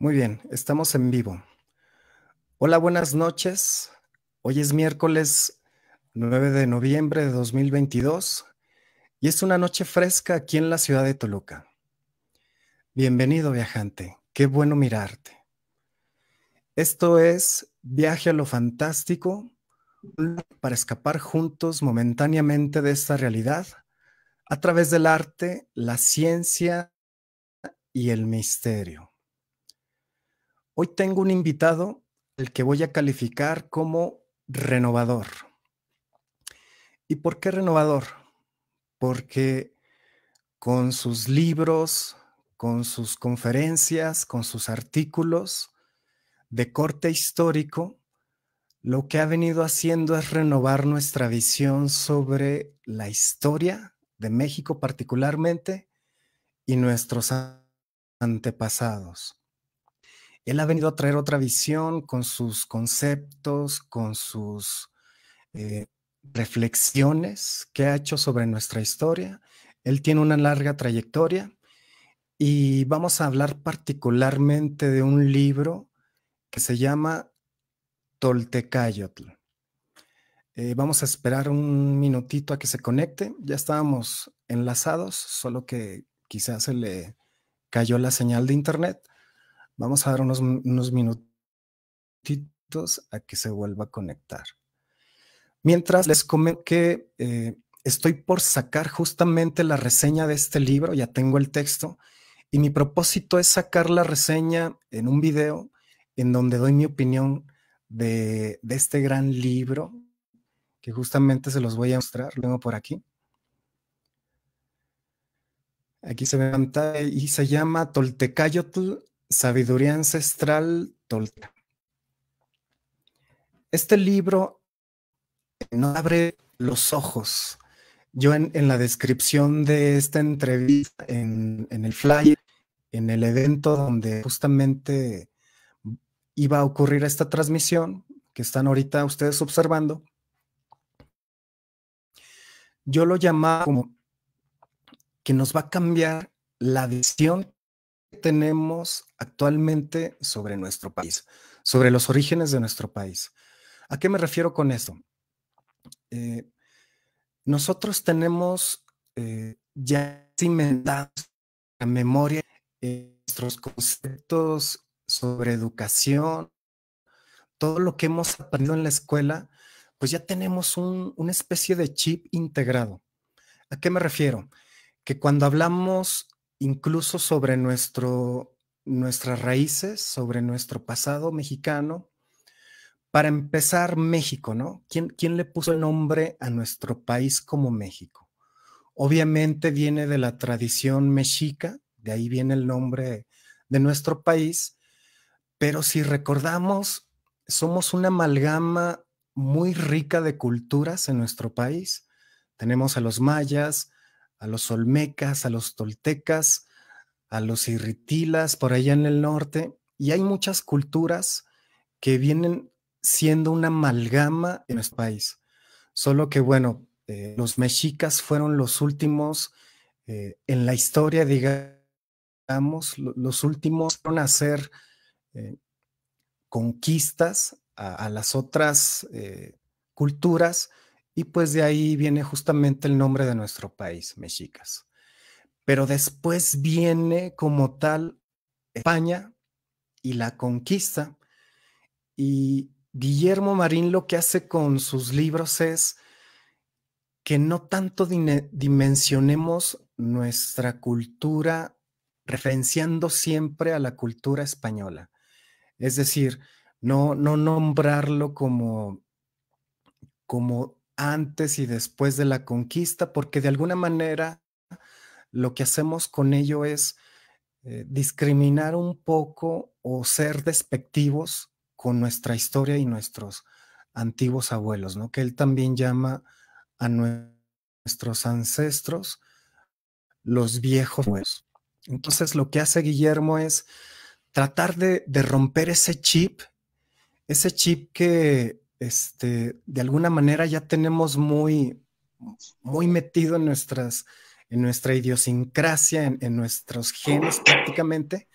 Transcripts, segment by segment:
Muy bien, estamos en vivo. Hola, buenas noches. Hoy es miércoles 9 de noviembre de 2022 y es una noche fresca aquí en la ciudad de Toluca. Bienvenido viajante, qué bueno mirarte. Esto es Viaje a lo Fantástico, para escapar juntos momentáneamente de esta realidad a través del arte, la ciencia y el misterio. Hoy tengo un invitado al que voy a calificar como renovador. ¿Y por qué renovador? Porque con sus libros, con sus conferencias, con sus artículos de corte histórico, lo que ha venido haciendo es renovar nuestra visión sobre la historia de México particularmente y nuestros antepasados. Él ha venido a traer otra visión con sus conceptos, con sus eh, reflexiones que ha hecho sobre nuestra historia. Él tiene una larga trayectoria y vamos a hablar particularmente de un libro que se llama Toltecayotl. Eh, vamos a esperar un minutito a que se conecte. Ya estábamos enlazados, solo que quizás se le cayó la señal de internet. Vamos a dar unos, unos minutitos a que se vuelva a conectar. Mientras les comento que eh, estoy por sacar justamente la reseña de este libro, ya tengo el texto, y mi propósito es sacar la reseña en un video en donde doy mi opinión de, este gran libro, que justamente se los voy a mostrar, Luego por aquí. Aquí se ve y se llama Toltecayotl Sabiduría Ancestral tolta. Este libro no abre los ojos. Yo en, la descripción de esta entrevista, en, en, el flyer, en el evento donde justamente iba a ocurrir esta transmisión que están ahorita ustedes observando, yo lo llamaba como que nos va a cambiar la visión tenemos actualmente sobre nuestro país, sobre los orígenes de nuestro país. ¿A qué me refiero con eso eh, nosotros tenemos eh, ya cimentados en la memoria nuestros conceptos sobre educación, todo lo que hemos aprendido en la escuela, pues ya tenemos una especie de chip integrado. ¿A qué me refiero? Que cuando hablamos incluso sobre nuestro, nuestras raíces, sobre nuestro pasado mexicano. Para empezar, México, ¿no? ¿Quién le puso el nombre a nuestro país como México? Obviamente viene de la tradición mexica, de ahí viene el nombre de nuestro país, pero si recordamos, somos una amalgama muy rica de culturas en nuestro país. Tenemos a los mayas, a los olmecas, a los toltecas, a los irritilas por allá en el norte, y hay muchas culturas que vienen siendo una amalgama en nuestro país. Solo que, bueno, eh, los mexicas fueron los últimos eh, en la historia, digamos, los últimos fueron a hacer eh, conquistas a, las otras culturas y pues de ahí viene justamente el nombre de nuestro país, mexicas. Pero después viene como tal España y la conquista. Y Guillermo Marín lo que hace con sus libros es que no tanto dimensionemos nuestra cultura referenciando siempre a la cultura española. Es decir, no, no nombrarlo como, como antes y después de la conquista, porque de alguna manera lo que hacemos con ello es eh, discriminar un poco o ser despectivos con nuestra historia y nuestros antiguos abuelos, ¿no? Que él también llama a nuestros ancestros los viejos Entonces lo que hace Guillermo es tratar de romper ese chip, ese chip que este, de alguna manera ya tenemos muy, muy metido en, nuestras, en nuestra idiosincrasia, en, nuestros genes prácticamente.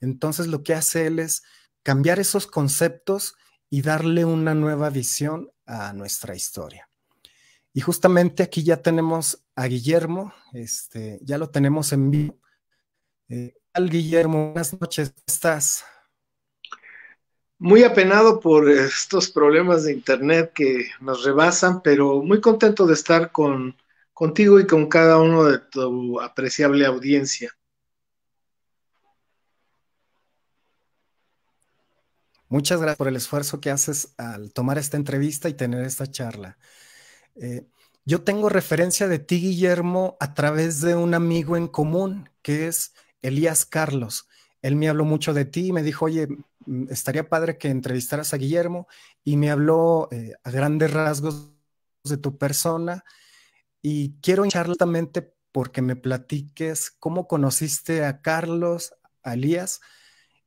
Entonces lo que hace él es cambiar esos conceptos y darle una nueva visión a nuestra historia. Y justamente aquí ya tenemos a Guillermo, este, ya lo tenemos en vivo. Eh, al Guillermo, buenas noches, ¿cómo estás? muy apenado por estos problemas de internet que nos rebasan, pero muy contento de estar contigo y con cada uno de tu apreciable audiencia. Muchas gracias por el esfuerzo que haces al tomar esta entrevista y tener esta charla. Eh, yo tengo referencia de ti, Guillermo, a través de un amigo en común, que es Elías Carlos él me habló mucho de ti, me dijo, oye, mm, estaría padre que entrevistaras a Guillermo y me habló eh, a grandes rasgos de tu persona y quiero charlatamente porque me platiques cómo conociste a Carlos, a Elías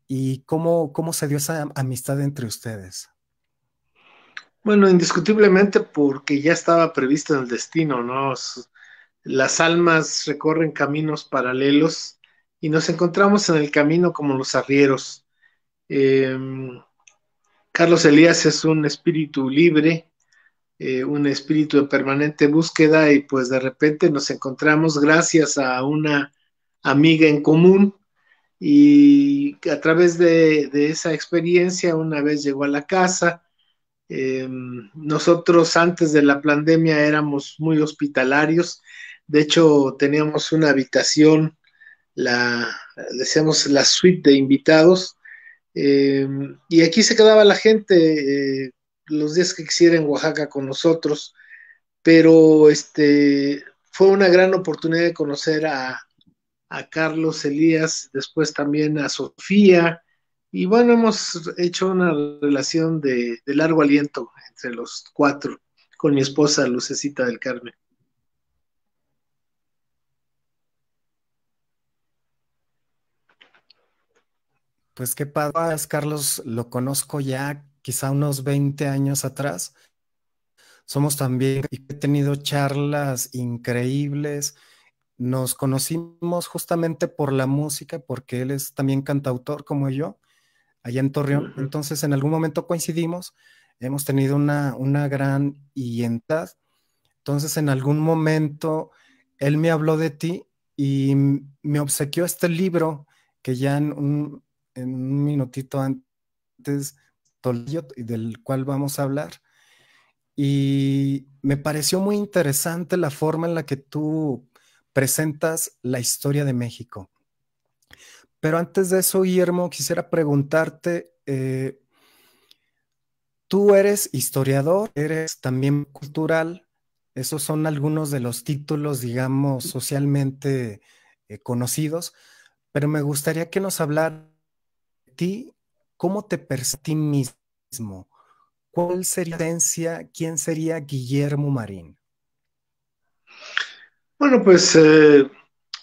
y cómo, cómo se dio esa amistad entre ustedes. Bueno, indiscutiblemente porque ya estaba previsto en el destino, ¿no? Las almas recorren caminos paralelos y nos encontramos en el camino como los arrieros. Em, Carlos Elías es un espíritu libre, eh, un espíritu de permanente búsqueda y pues de repente nos encontramos gracias a una amiga en común y a través de, esa experiencia una vez llegó a la casa. Em, nosotros antes de la pandemia éramos muy hospitalarios, de hecho teníamos una habitación la, decíamos, la suite de invitados. Eh, y aquí se quedaba la gente eh, los días que quisiera en Oaxaca con nosotros, pero este, fue una gran oportunidad de conocer a, Carlos Elías, después también a Sofía, y bueno, hemos hecho una relación de, de largo aliento entre los cuatro, con mi esposa Lucecita del Carmen. Pues qué padre, Carlos, lo conozco ya quizá unos 20 años atrás. Somos también, he tenido charlas increíbles. Nos conocimos justamente por la música, porque él es también cantautor como yo, allá en Torreón. Entonces, en algún momento coincidimos, hemos tenido una, una gran hientad. Entonces, en algún momento, él me habló de ti y me obsequió este libro que ya en un, en un minutito antes del cual vamos a hablar. Y me pareció muy interesante la forma en la que tú presentas la historia de México. Pero antes de eso, Guillermo, quisiera preguntarte, eh, tú eres historiador, eres también cultural, esos son algunos de los títulos, digamos, socialmente eh, conocidos, pero me gustaría que nos hablaras cómo te percibes mismo, cuál sería la quién sería Guillermo Marín. Bueno, pues eh,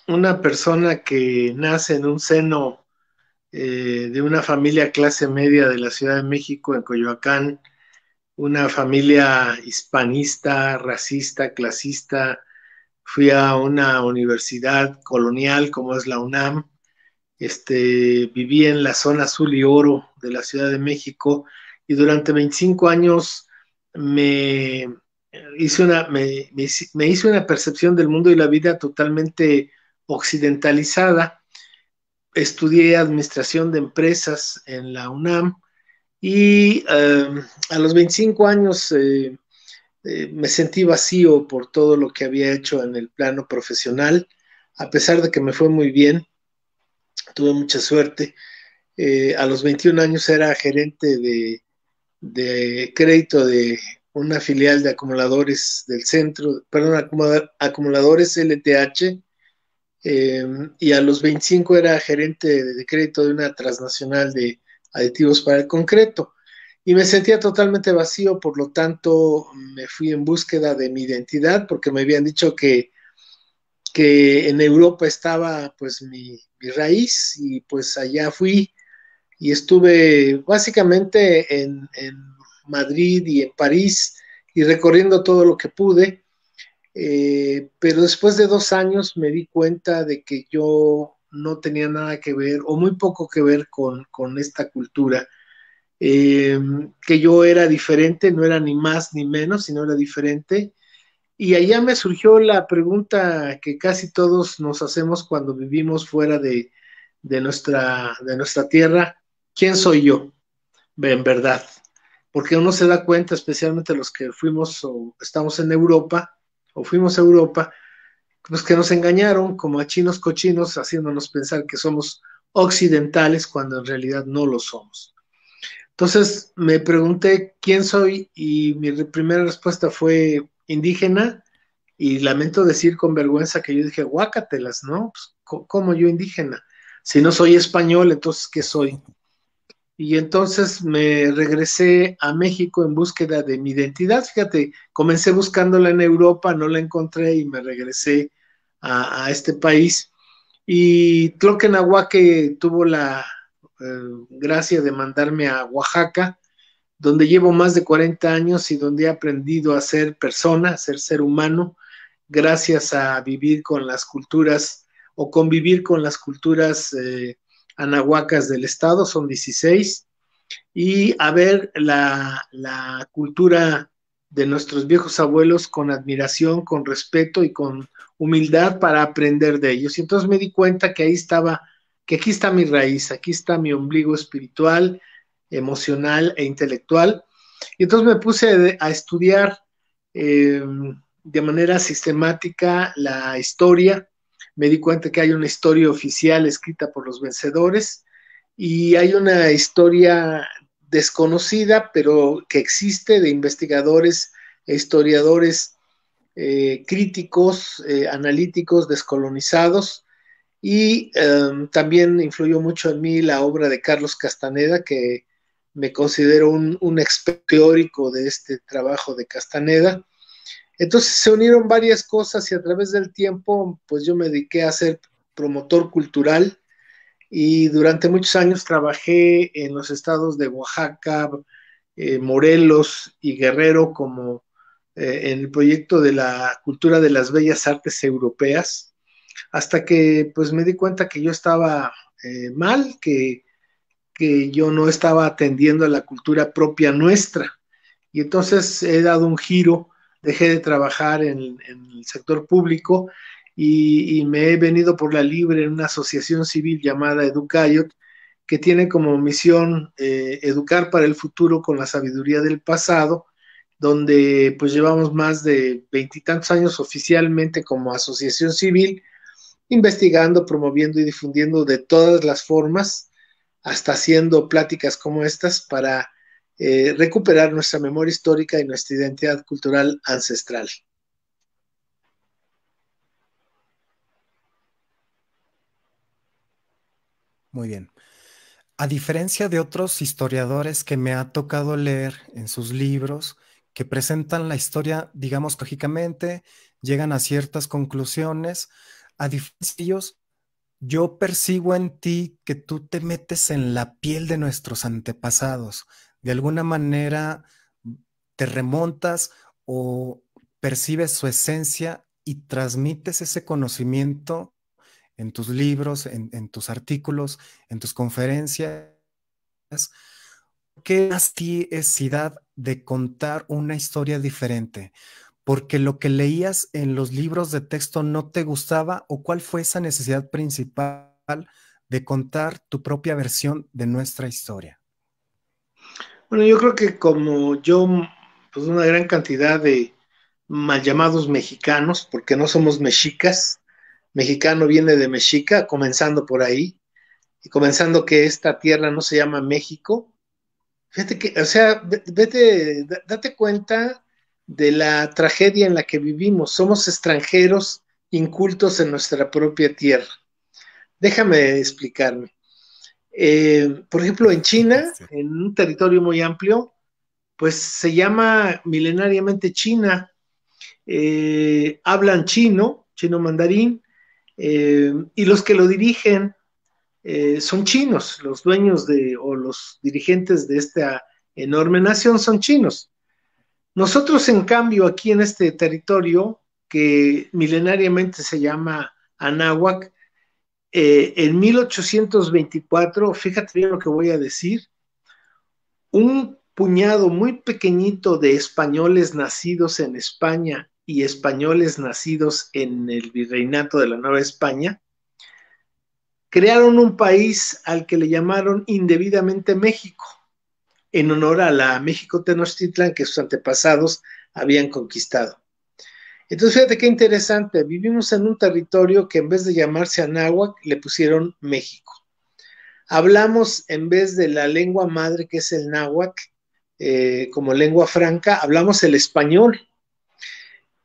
una persona que nace en un seno eh, de una familia clase media de la Ciudad de México, en Coyoacán, una familia hispanista, racista, clasista. Fui a una universidad colonial como es la UNAM, este, viví en la zona azul y oro de la Ciudad de México y durante 25 años me hice una, me, una percepción del mundo y la vida totalmente occidentalizada. Estudié administración de empresas en la UNAM y em, a los 25 años eh, eh, me sentí vacío por todo lo que había hecho en el plano profesional, a pesar de que me fue muy bien tuve mucha suerte. Eh, a los 21 años era gerente de, crédito de una filial de acumuladores del centro, perdón, acumuladores LTH, em, y a los 25 era gerente de crédito de una transnacional de aditivos para el concreto. Y me sentía totalmente vacío, por lo tanto me fui en búsqueda de mi identidad, porque me habían dicho que, que en Europa estaba pues mi, raíz y pues allá fui y estuve básicamente en, Madrid y en París y recorriendo todo lo que pude. Eh, pero después de dos años me di cuenta de que yo no tenía nada que ver o muy poco que ver con, esta cultura, eh, que yo era diferente, no era ni más ni menos, sino era diferente, y allá me surgió la pregunta que casi todos nos hacemos cuando vivimos fuera de, nuestra, de nuestra tierra, ¿quién soy yo? En verdad, porque uno se da cuenta, especialmente los que fuimos o estamos en Europa, o fuimos a Europa, los que nos engañaron como a chinos cochinos, haciéndonos pensar que somos occidentales cuando en realidad no lo somos. Entonces me pregunté quién soy y mi primera respuesta fue indígena y lamento decir con vergüenza que yo dije, guácatelas, ¿no? Pues, como ¿Cómo yo indígena? Si no soy español, entonces ¿qué soy? Y entonces me regresé a México en búsqueda de mi identidad. Fíjate, comencé buscándola en Europa, no la encontré y me regresé a, este país. Y que Tloquenahuaque tuvo la eh, gracia de mandarme a Oaxaca, donde llevo más de 40 años y donde he aprendido a ser persona, a ser ser humano, gracias a vivir con las culturas o convivir con las culturas eh, anahuacas del estado, son 16, y a ver la, la cultura de nuestros viejos abuelos con admiración, con respeto y con humildad para aprender de ellos. Y entonces me di cuenta que ahí estaba, que aquí está mi raíz, aquí está mi ombligo espiritual, emocional e intelectual. Y entonces me puse a estudiar em, de manera sistemática la historia. Me di cuenta que hay una historia oficial escrita por los vencedores y hay una historia desconocida, pero que existe de investigadores e historiadores eh, críticos, eh, analíticos, descolonizados. Y em, también influyó mucho en mí la obra de Carlos Castaneda, que me considero un, experto teórico de este trabajo de Castaneda. Entonces se unieron varias cosas y a través del tiempo, pues yo me dediqué a ser promotor cultural y durante muchos años trabajé en los estados de Oaxaca, eh, Morelos y Guerrero como eh, en el proyecto de la cultura de las bellas artes europeas, hasta que pues me di cuenta que yo estaba eh, mal, que que yo no estaba atendiendo a la cultura propia nuestra. Y entonces he dado un giro, dejé de trabajar en, el sector público y, me he venido por la libre en una asociación civil llamada Educayot, que tiene como misión eh, educar para el futuro con la sabiduría del pasado, donde pues llevamos más de veintitantos años oficialmente como asociación civil, investigando, promoviendo y difundiendo de todas las formas hasta haciendo pláticas como estas para eh, recuperar nuestra memoria histórica y nuestra identidad cultural ancestral. Muy bien. A diferencia de otros historiadores que me ha tocado leer en sus libros, que presentan la historia, digamos, lógicamente, llegan a ciertas conclusiones, a diferencia de ellos, yo percibo en ti que tú te metes en la piel de nuestros antepasados. De alguna manera te remontas o percibes su esencia y transmites ese conocimiento en tus libros, en, tus artículos, en tus conferencias. ¿Qué has ti de contar una historia diferente? porque lo que leías en los libros de texto no te gustaba o cuál fue esa necesidad principal de contar tu propia versión de nuestra historia? Bueno, yo creo que como yo, pues una gran cantidad de mal llamados mexicanos, porque no somos mexicas, mexicano viene de mexica, comenzando por ahí, y comenzando que esta tierra no se llama México. Fíjate que, o sea, vete, date cuenta de la tragedia en la que vivimos. Somos extranjeros incultos en nuestra propia tierra. Déjame explicarme. Eh, por ejemplo, en China, en un territorio muy amplio, pues se llama milenariamente China. Eh, hablan chino, chino mandarín, eh, y los que lo dirigen son chinos, los dueños de o los dirigentes de esta enorme nación son chinos. Nosotros, en cambio, aquí en este territorio que milenariamente se llama Anáhuac, eh, en 1824, fíjate bien lo que voy a decir, un puñado muy pequeñito de españoles nacidos en España y españoles nacidos en el virreinato de la Nueva España, crearon un país al que le llamaron indebidamente México en honor a la México Tenochtitlan que sus antepasados habían conquistado. Entonces, fíjate qué interesante, vivimos en un territorio que en vez de llamarse Anáhuac, le pusieron México. Hablamos en vez de la lengua madre que es el náhuatl, eh, como lengua franca, hablamos el español.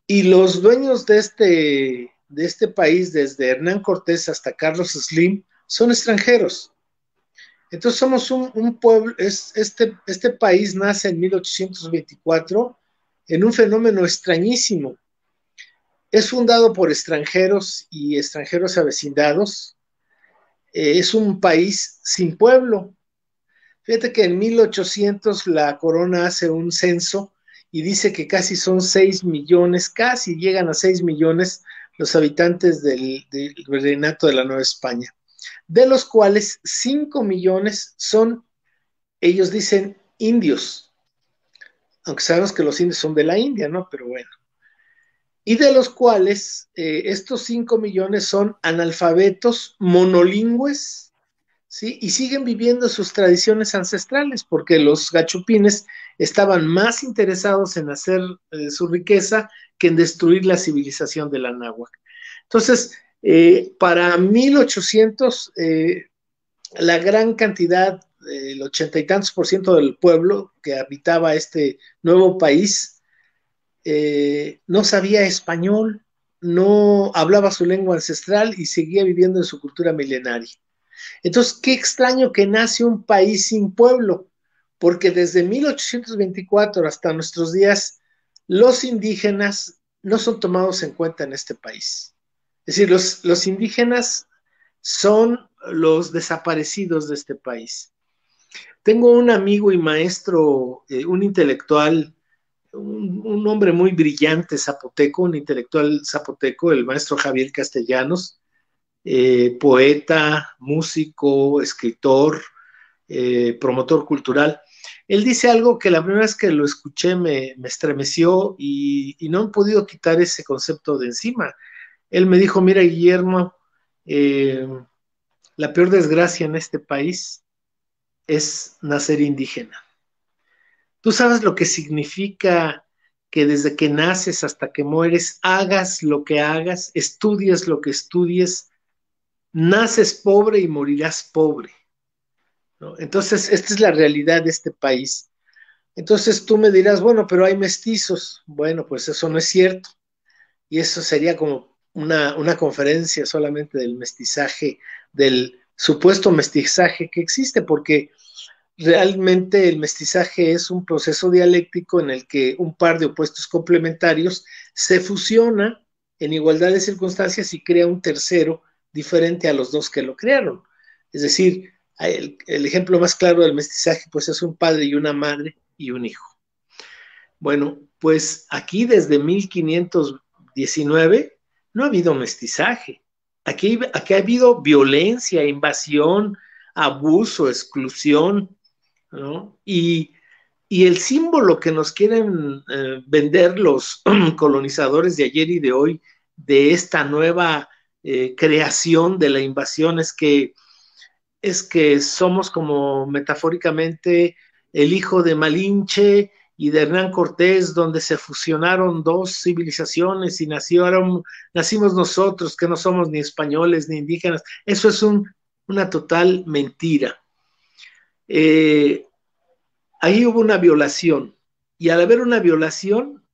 Y los dueños de este, de este país, desde Hernán Cortés hasta Carlos Slim, son extranjeros. Entonces somos un, pueblo, es, este, este país nace en 1824 en un fenómeno extrañísimo. Es fundado por extranjeros y extranjeros avecindados. Eh, es un país sin pueblo. Fíjate que en 1800 la corona hace un censo y dice que casi son 6 millones, casi llegan a 6 millones los habitantes del, del Reinato de la Nueva España de los cuales 5 millones son, ellos dicen, indios, aunque sabemos que los indios son de la India, ¿no? Pero bueno. Y de los cuales eh, estos 5 millones son analfabetos monolingües, ¿sí? Y siguen viviendo sus tradiciones ancestrales, porque los gachupines estaban más interesados en hacer eh, su riqueza que en destruir la civilización de la náhuatl. Entonces, eh, para 1800, eh, la gran cantidad, el ochenta y tantos por ciento del pueblo que habitaba este nuevo país, eh, no sabía español, no hablaba su lengua ancestral y seguía viviendo en su cultura milenaria. Entonces, qué extraño que nace un país sin pueblo, porque desde 1824 hasta nuestros días, los indígenas no son tomados en cuenta en este país. Es decir, los, indígenas son los desaparecidos de este país. Tengo un amigo y maestro, eh, un intelectual, un, hombre muy brillante zapoteco, un intelectual zapoteco, el maestro Javier Castellanos, eh, poeta, músico, escritor, eh, promotor cultural. Él dice algo que la primera vez que lo escuché me, estremeció y, y no he podido quitar ese concepto de encima. Él me dijo, mira Guillermo, eh, la peor desgracia en este país es nacer indígena. Tú sabes lo que significa que desde que naces hasta que mueres, hagas lo que hagas, estudies lo que estudies, naces pobre y morirás pobre. Entonces, esta es la realidad de este país. Entonces tú me dirás, bueno, pero hay mestizos. Bueno, pues eso no es cierto. Y eso sería como una, conferencia solamente del mestizaje, del supuesto mestizaje que existe, porque realmente el mestizaje es un proceso dialéctico en el que un par de opuestos complementarios se fusiona en igualdad de circunstancias y crea un tercero diferente a los dos que lo crearon. Es decir, el, el ejemplo más claro del mestizaje pues es un padre y una madre y un hijo. Bueno, pues aquí desde 1519 no ha habido mestizaje. Aquí, ha habido violencia, invasión, abuso, exclusión, Y, el símbolo que nos quieren eh, vender los colonizadores de ayer y de hoy de esta nueva eh, creación de la invasión es que, es que somos como metafóricamente el hijo de Malinche y de Hernán Cortés, donde se fusionaron dos civilizaciones y nacimos nosotros, que no somos ni españoles ni indígenas. Eso es una total mentira. Eh, ahí hubo una violación y al haber una violación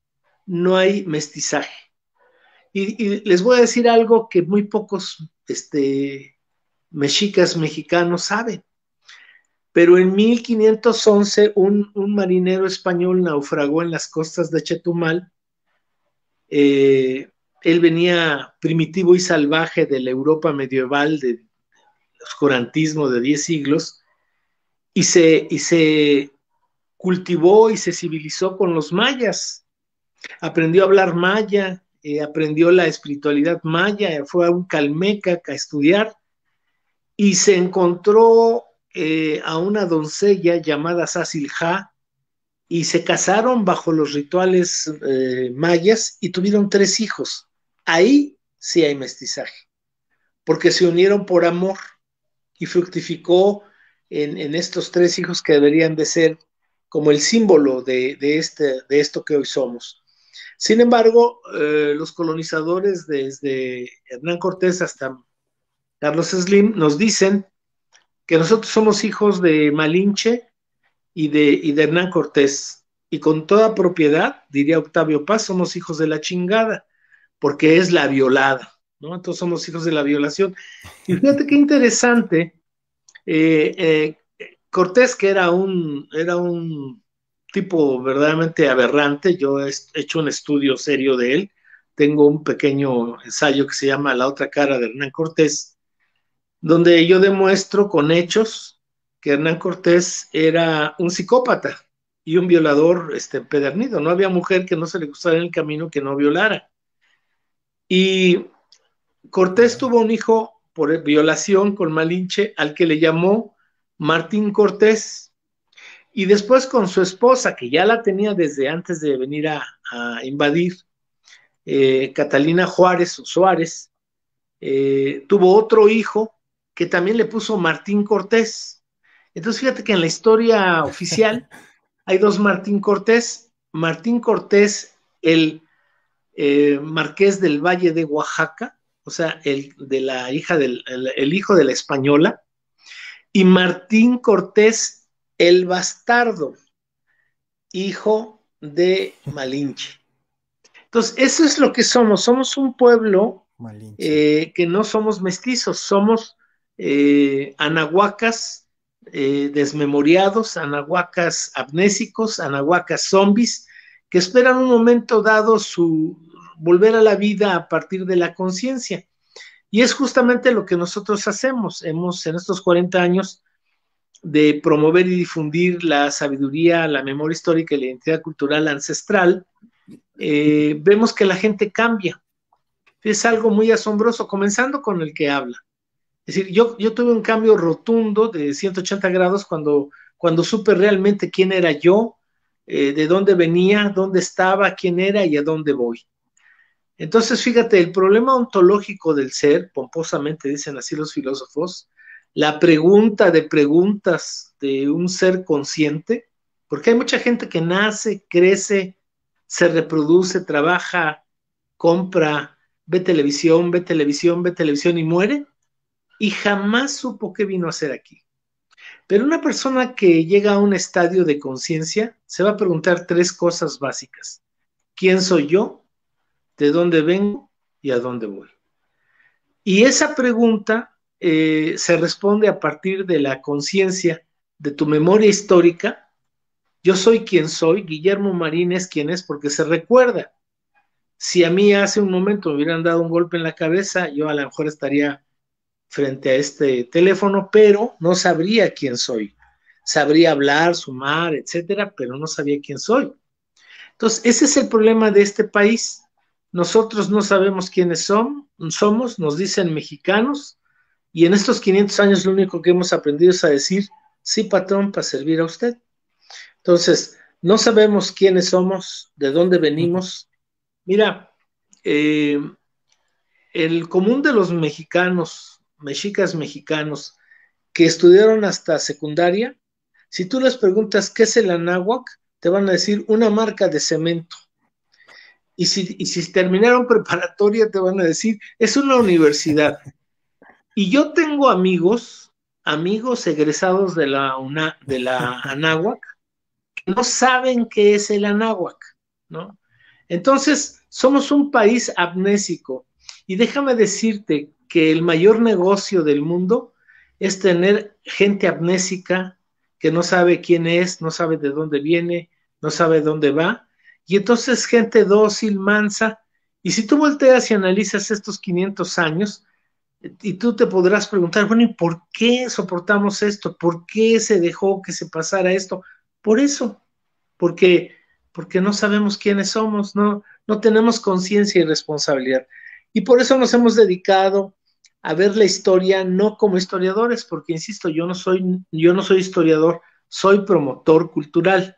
no hay mestizaje. Y, les voy a decir algo que muy pocos este, mexicas mexicanos saben pero en 1511 un, marinero español naufragó en las costas de Chetumal. Eh, él venía primitivo y salvaje de la Europa medieval, del oscurantismo de diez siglos, y se, se cultivó y se civilizó con los mayas. Aprendió a hablar maya, eh, aprendió la espiritualidad maya, fue a un calmeca a estudiar y se encontró eh, a una doncella llamada Ja, y se casaron bajo los rituales eh, mayas y tuvieron tres hijos. Ahí sí hay mestizaje, porque se unieron por amor y fructificó en, estos tres hijos que deberían de ser como el símbolo de, este, esto que hoy somos. Sin embargo, eh, los colonizadores desde Hernán Cortés hasta Carlos Slim nos dicen que nosotros somos hijos de Malinche y de, Hernán Cortés. Y con toda propiedad, diría Octavio Paz, somos hijos de la chingada, porque es la violada, ¿no? Entonces somos hijos de la violación. Y fíjate qué interesante, eh, eh, Cortés, que era un, era un tipo verdaderamente aberrante, yo he hecho un estudio serio de él, tengo un pequeño ensayo que se llama La otra cara de Hernán Cortés, donde yo demuestro con hechos que Hernán Cortés era un psicópata y un violador este, empedernido. No había mujer que no se le gustara en el camino que no violara. Y Cortés tuvo un hijo por violación con Malinche al que le llamó Martín Cortés. Y después con su esposa, que ya la tenía desde antes de venir a, invadir, eh, Catalina Juárez o Suárez, eh, tuvo otro hijo que también le puso Martín Cortés. Entonces, fíjate que en la historia oficial hay dos Martín Cortés. Martín Cortés, el eh, marqués del Valle de Oaxaca, o sea, el, de la hija del, el, hijo de la española, y Martín Cortés, el bastardo, hijo de Malinche. Entonces, eso es lo que somos. Somos un pueblo eh, que no somos mestizos, somos eh, anahuacas eh, desmemoriados, anahuacas amnésicos, anahuacas zombies, que esperan un momento dado su volver a la vida a partir de la conciencia. Y es justamente lo que nosotros hacemos. Hemos en estos 40 años de promover y difundir la sabiduría, la memoria histórica y la identidad cultural ancestral, eh, vemos que la gente cambia. Es algo muy asombroso, comenzando con el que habla. Es decir, yo, yo tuve un cambio rotundo de 180 grados cuando, cuando supe realmente quién era yo, eh, de dónde venía, dónde estaba, quién era y a dónde voy. Entonces, fíjate, el problema ontológico del ser, pomposamente dicen así los filósofos, la pregunta de preguntas de un ser consciente, porque hay mucha gente que nace, crece, se reproduce, trabaja, compra, ve televisión, ve televisión, ve televisión y muere y jamás supo qué vino a hacer aquí. Pero una persona que llega a un estadio de conciencia se va a preguntar tres cosas básicas. ¿Quién soy yo? ¿De dónde vengo? ¿Y a dónde voy? Y esa pregunta eh, se responde a partir de la conciencia, de tu memoria histórica. Yo soy quien soy, Guillermo Marín es quien es porque se recuerda. Si a mí hace un momento me hubieran dado un golpe en la cabeza, yo a lo mejor estaría frente a este teléfono, pero no sabría quién soy. Sabría hablar, sumar, etcétera, pero no sabía quién soy. Entonces, ese es el problema de este país. Nosotros no sabemos quiénes son, somos, nos dicen mexicanos, y en estos 500 años lo único que hemos aprendido es a decir, sí, patrón, para servir a usted. Entonces, no sabemos quiénes somos, de dónde venimos. Mira, eh, el común de los mexicanos mexicas mexicanos que estudiaron hasta secundaria, si tú les preguntas qué es el anáhuac, te van a decir una marca de cemento. Y si, terminaron preparatoria, te van a decir, es una universidad. Y yo tengo amigos, amigos egresados de la, una, de la anáhuac, que no saben qué es el anáhuac, ¿no? Entonces, somos un país amnésico. Y déjame decirte que el mayor negocio del mundo es tener gente amnésica que no sabe quién es, no sabe de dónde viene, no sabe dónde va. Y entonces gente dócil, mansa. Y si tú volteas y analizas estos 500 años, y tú te podrás preguntar, bueno, ¿y por qué soportamos esto? ¿Por qué se dejó que se pasara esto? Por eso, porque, porque no sabemos quiénes somos, no, no tenemos conciencia y responsabilidad. Y por eso nos hemos dedicado a ver la historia no como historiadores, porque insisto, yo no soy, yo no soy historiador, soy promotor cultural,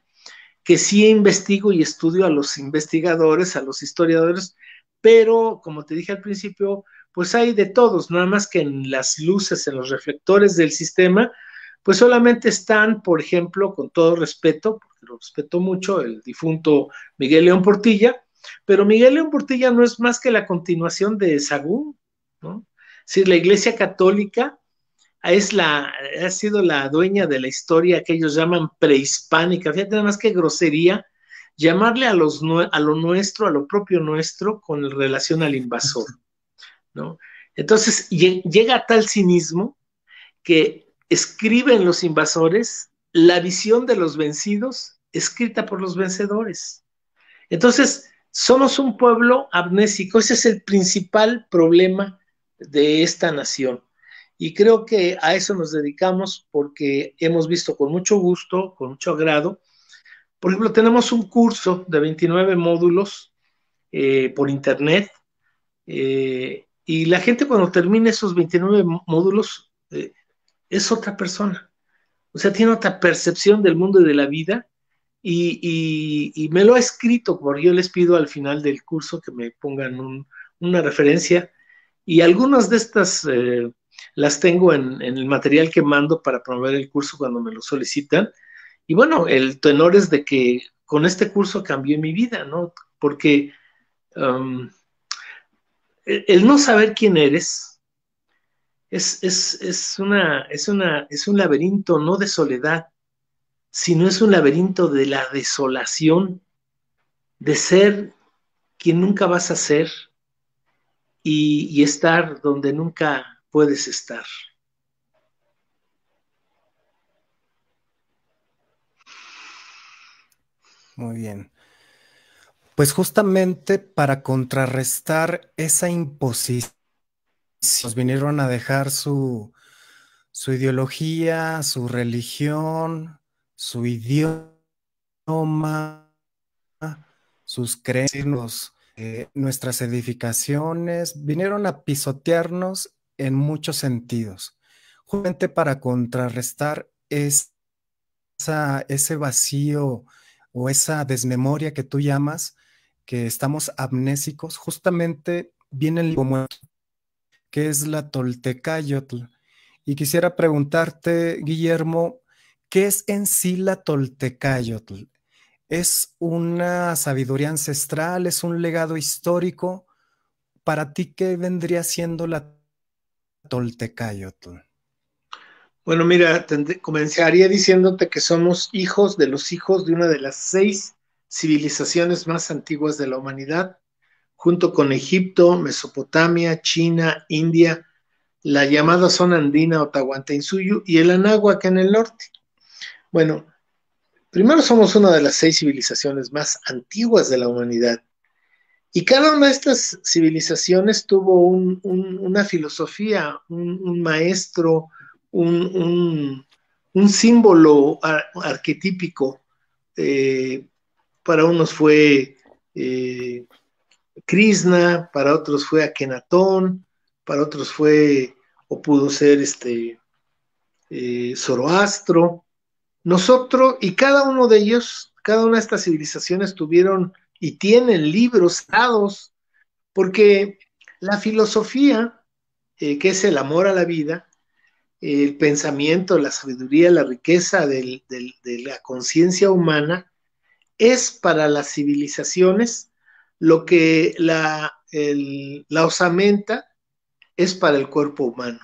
que sí investigo y estudio a los investigadores, a los historiadores, pero como te dije al principio, pues hay de todos, nada más que en las luces, en los reflectores del sistema, pues solamente están, por ejemplo, con todo respeto, porque lo respeto mucho, el difunto Miguel León Portilla, pero Miguel León Portilla no es más que la continuación de Sagún, ¿no? la Iglesia Católica ah, es la, ha sido la dueña de la historia que ellos llaman prehispánica. Fíjate nada más que grosería llamarle a, los, a lo nuestro, a lo propio nuestro, con relación al invasor, ¿no? Entonces llega a tal cinismo que escriben los invasores la visión de los vencidos escrita por los vencedores. Entonces, somos un pueblo amnésico, ese es el principal problema de esta nación. Y creo que a eso nos dedicamos porque hemos visto con mucho gusto, con mucho agrado. Por ejemplo, tenemos un curso de 29 módulos eh, por internet eh, y la gente cuando termina esos 29 módulos eh, es otra persona. O sea, tiene otra percepción del mundo y de la vida y, me lo ha escrito, porque yo les pido al final del curso que me pongan una referencia. Y algunas de estas eh, las tengo en, el material que mando para promover el curso cuando me lo solicitan. Y bueno, el tenor es de que con este curso cambió mi vida, ¿no? Porque um, el no saber quién eres es, una, es, una, es un laberinto no de soledad, si no es un laberinto de la desolación, de ser quien nunca vas a ser y, estar donde nunca puedes estar. Muy bien. Pues justamente para contrarrestar esa imposición, nos vinieron a dejar su ideología, su religión, su idioma, sus creencias, eh, nuestras edificaciones, vinieron a pisotearnos en muchos sentidos, justamente para contrarrestar ese vacío o esa desmemoria que tú llamas, que estamos amnésicos, justamente viene el libro que es la Toltecayotl. Y quisiera preguntarte, Guillermo, ¿Qué es en sí la Toltecayotl? ¿Es una sabiduría ancestral? ¿Es un legado histórico? ¿Para ti qué vendría siendo la Toltecayotl? Bueno, mira, comenzaría diciéndote que somos hijos de los hijos de una de las seis civilizaciones más antiguas de la humanidad, junto con Egipto, Mesopotamia, China, India, la llamada zona andina o y el Anáhuac en el norte. Bueno, primero somos una de las seis civilizaciones más antiguas de la humanidad. Y cada una de estas civilizaciones tuvo una filosofía, un, maestro, un, símbolo arquetípico. Eh, para unos fue eh, Krishna, para otros fue Akenatón, para otros fue o pudo ser este eh, Zoroastro, nosotros y cada uno de ellos, cada una de estas civilizaciones tuvieron y tienen libros dados, porque la filosofía, eh, que es el amor a la vida, el pensamiento, la sabiduría, la riqueza de la conciencia humana, es para las civilizaciones lo que la, la osamenta es para el cuerpo humano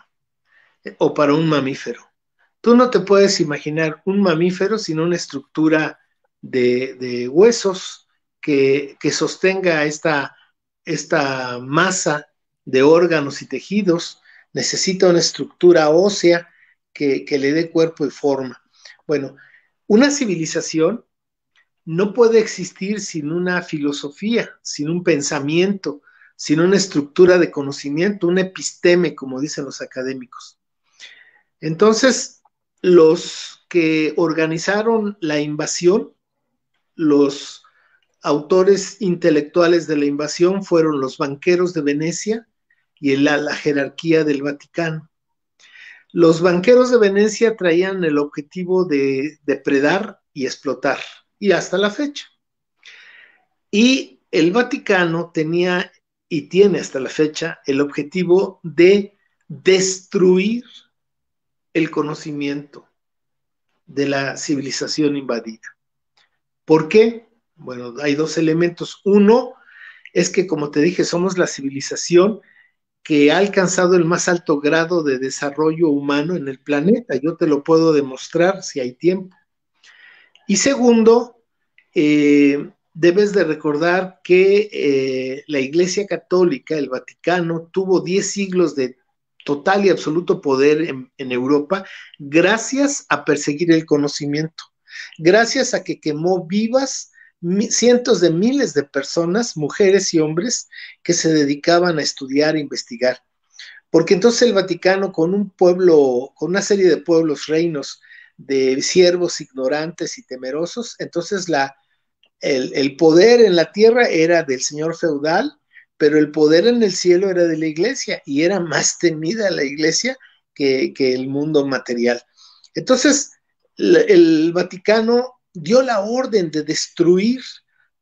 eh, o para un mamífero. Tú no te puedes imaginar un mamífero sin una estructura de, huesos que, sostenga esta, esta masa de órganos y tejidos, necesita una estructura ósea que, que, le dé cuerpo y forma. Bueno, una civilización no puede existir sin una filosofía, sin un pensamiento, sin una estructura de conocimiento, un episteme, como dicen los académicos. Entonces, los que organizaron la invasión, los autores intelectuales de la invasión fueron los banqueros de Venecia y la, jerarquía del Vaticano. Los banqueros de Venecia traían el objetivo de depredar y explotar, y hasta la fecha. Y el Vaticano tenía y tiene hasta la fecha el objetivo de destruir el conocimiento de la civilización invadida. ¿Por qué? Bueno, hay dos elementos. Uno es que, como te dije, somos la civilización que ha alcanzado el más alto grado de desarrollo humano en el planeta. Yo te lo puedo demostrar si hay tiempo. Y segundo, eh, debes de recordar que eh, la Iglesia Católica, el Vaticano, tuvo diez siglos de total y absoluto poder en, Europa gracias a perseguir el conocimiento, gracias a que quemó vivas cientos de miles de personas, mujeres y hombres, que se dedicaban a estudiar e investigar. Porque entonces el Vaticano, con un pueblo, con una serie de pueblos, reinos, de siervos ignorantes y temerosos, entonces la, el poder en la tierra era del señor feudal pero el poder en el cielo era de la iglesia y era más temida la iglesia que, el mundo material. Entonces, el Vaticano dio la orden de destruir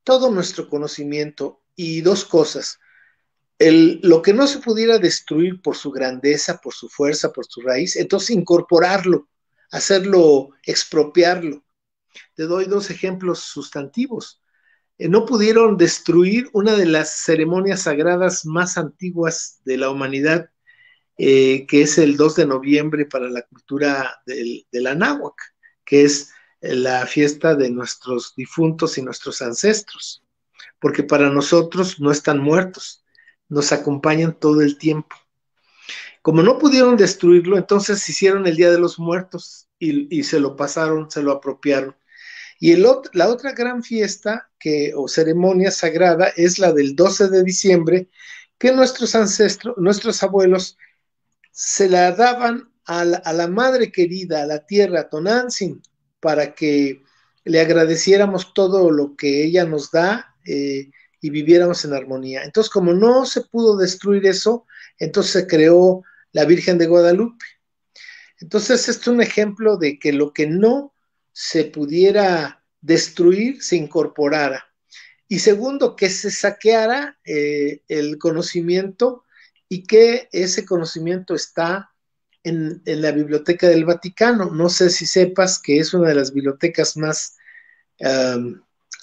todo nuestro conocimiento y dos cosas. El, lo que no se pudiera destruir por su grandeza, por su fuerza, por su raíz, entonces incorporarlo, hacerlo, expropiarlo. Te doy dos ejemplos sustantivos. Eh, no pudieron destruir una de las ceremonias sagradas más antiguas de la humanidad, eh, que es el 2 de noviembre para la cultura del, Anáhuac, que es eh, la fiesta de nuestros difuntos y nuestros ancestros, porque para nosotros no están muertos, nos acompañan todo el tiempo. Como no pudieron destruirlo, entonces hicieron el Día de los Muertos y se lo pasaron, se lo apropiaron y la otra gran fiesta o ceremonia sagrada es la del 12 de diciembre, que nuestros ancestros, nuestros abuelos, se la daban a la, madre querida, a la tierra, a Tonantzin, para que le agradeciéramos todo lo que ella nos da eh, y viviéramos en armonía. Entonces, como no se pudo destruir eso, entonces se creó la Virgen de Guadalupe. Entonces, esto es un ejemplo de que lo que no se pudiera destruir, se incorporara. Y segundo, que se saqueara eh, el conocimiento y que ese conocimiento está en, la Biblioteca del Vaticano. No sé si sepas que es una de las bibliotecas más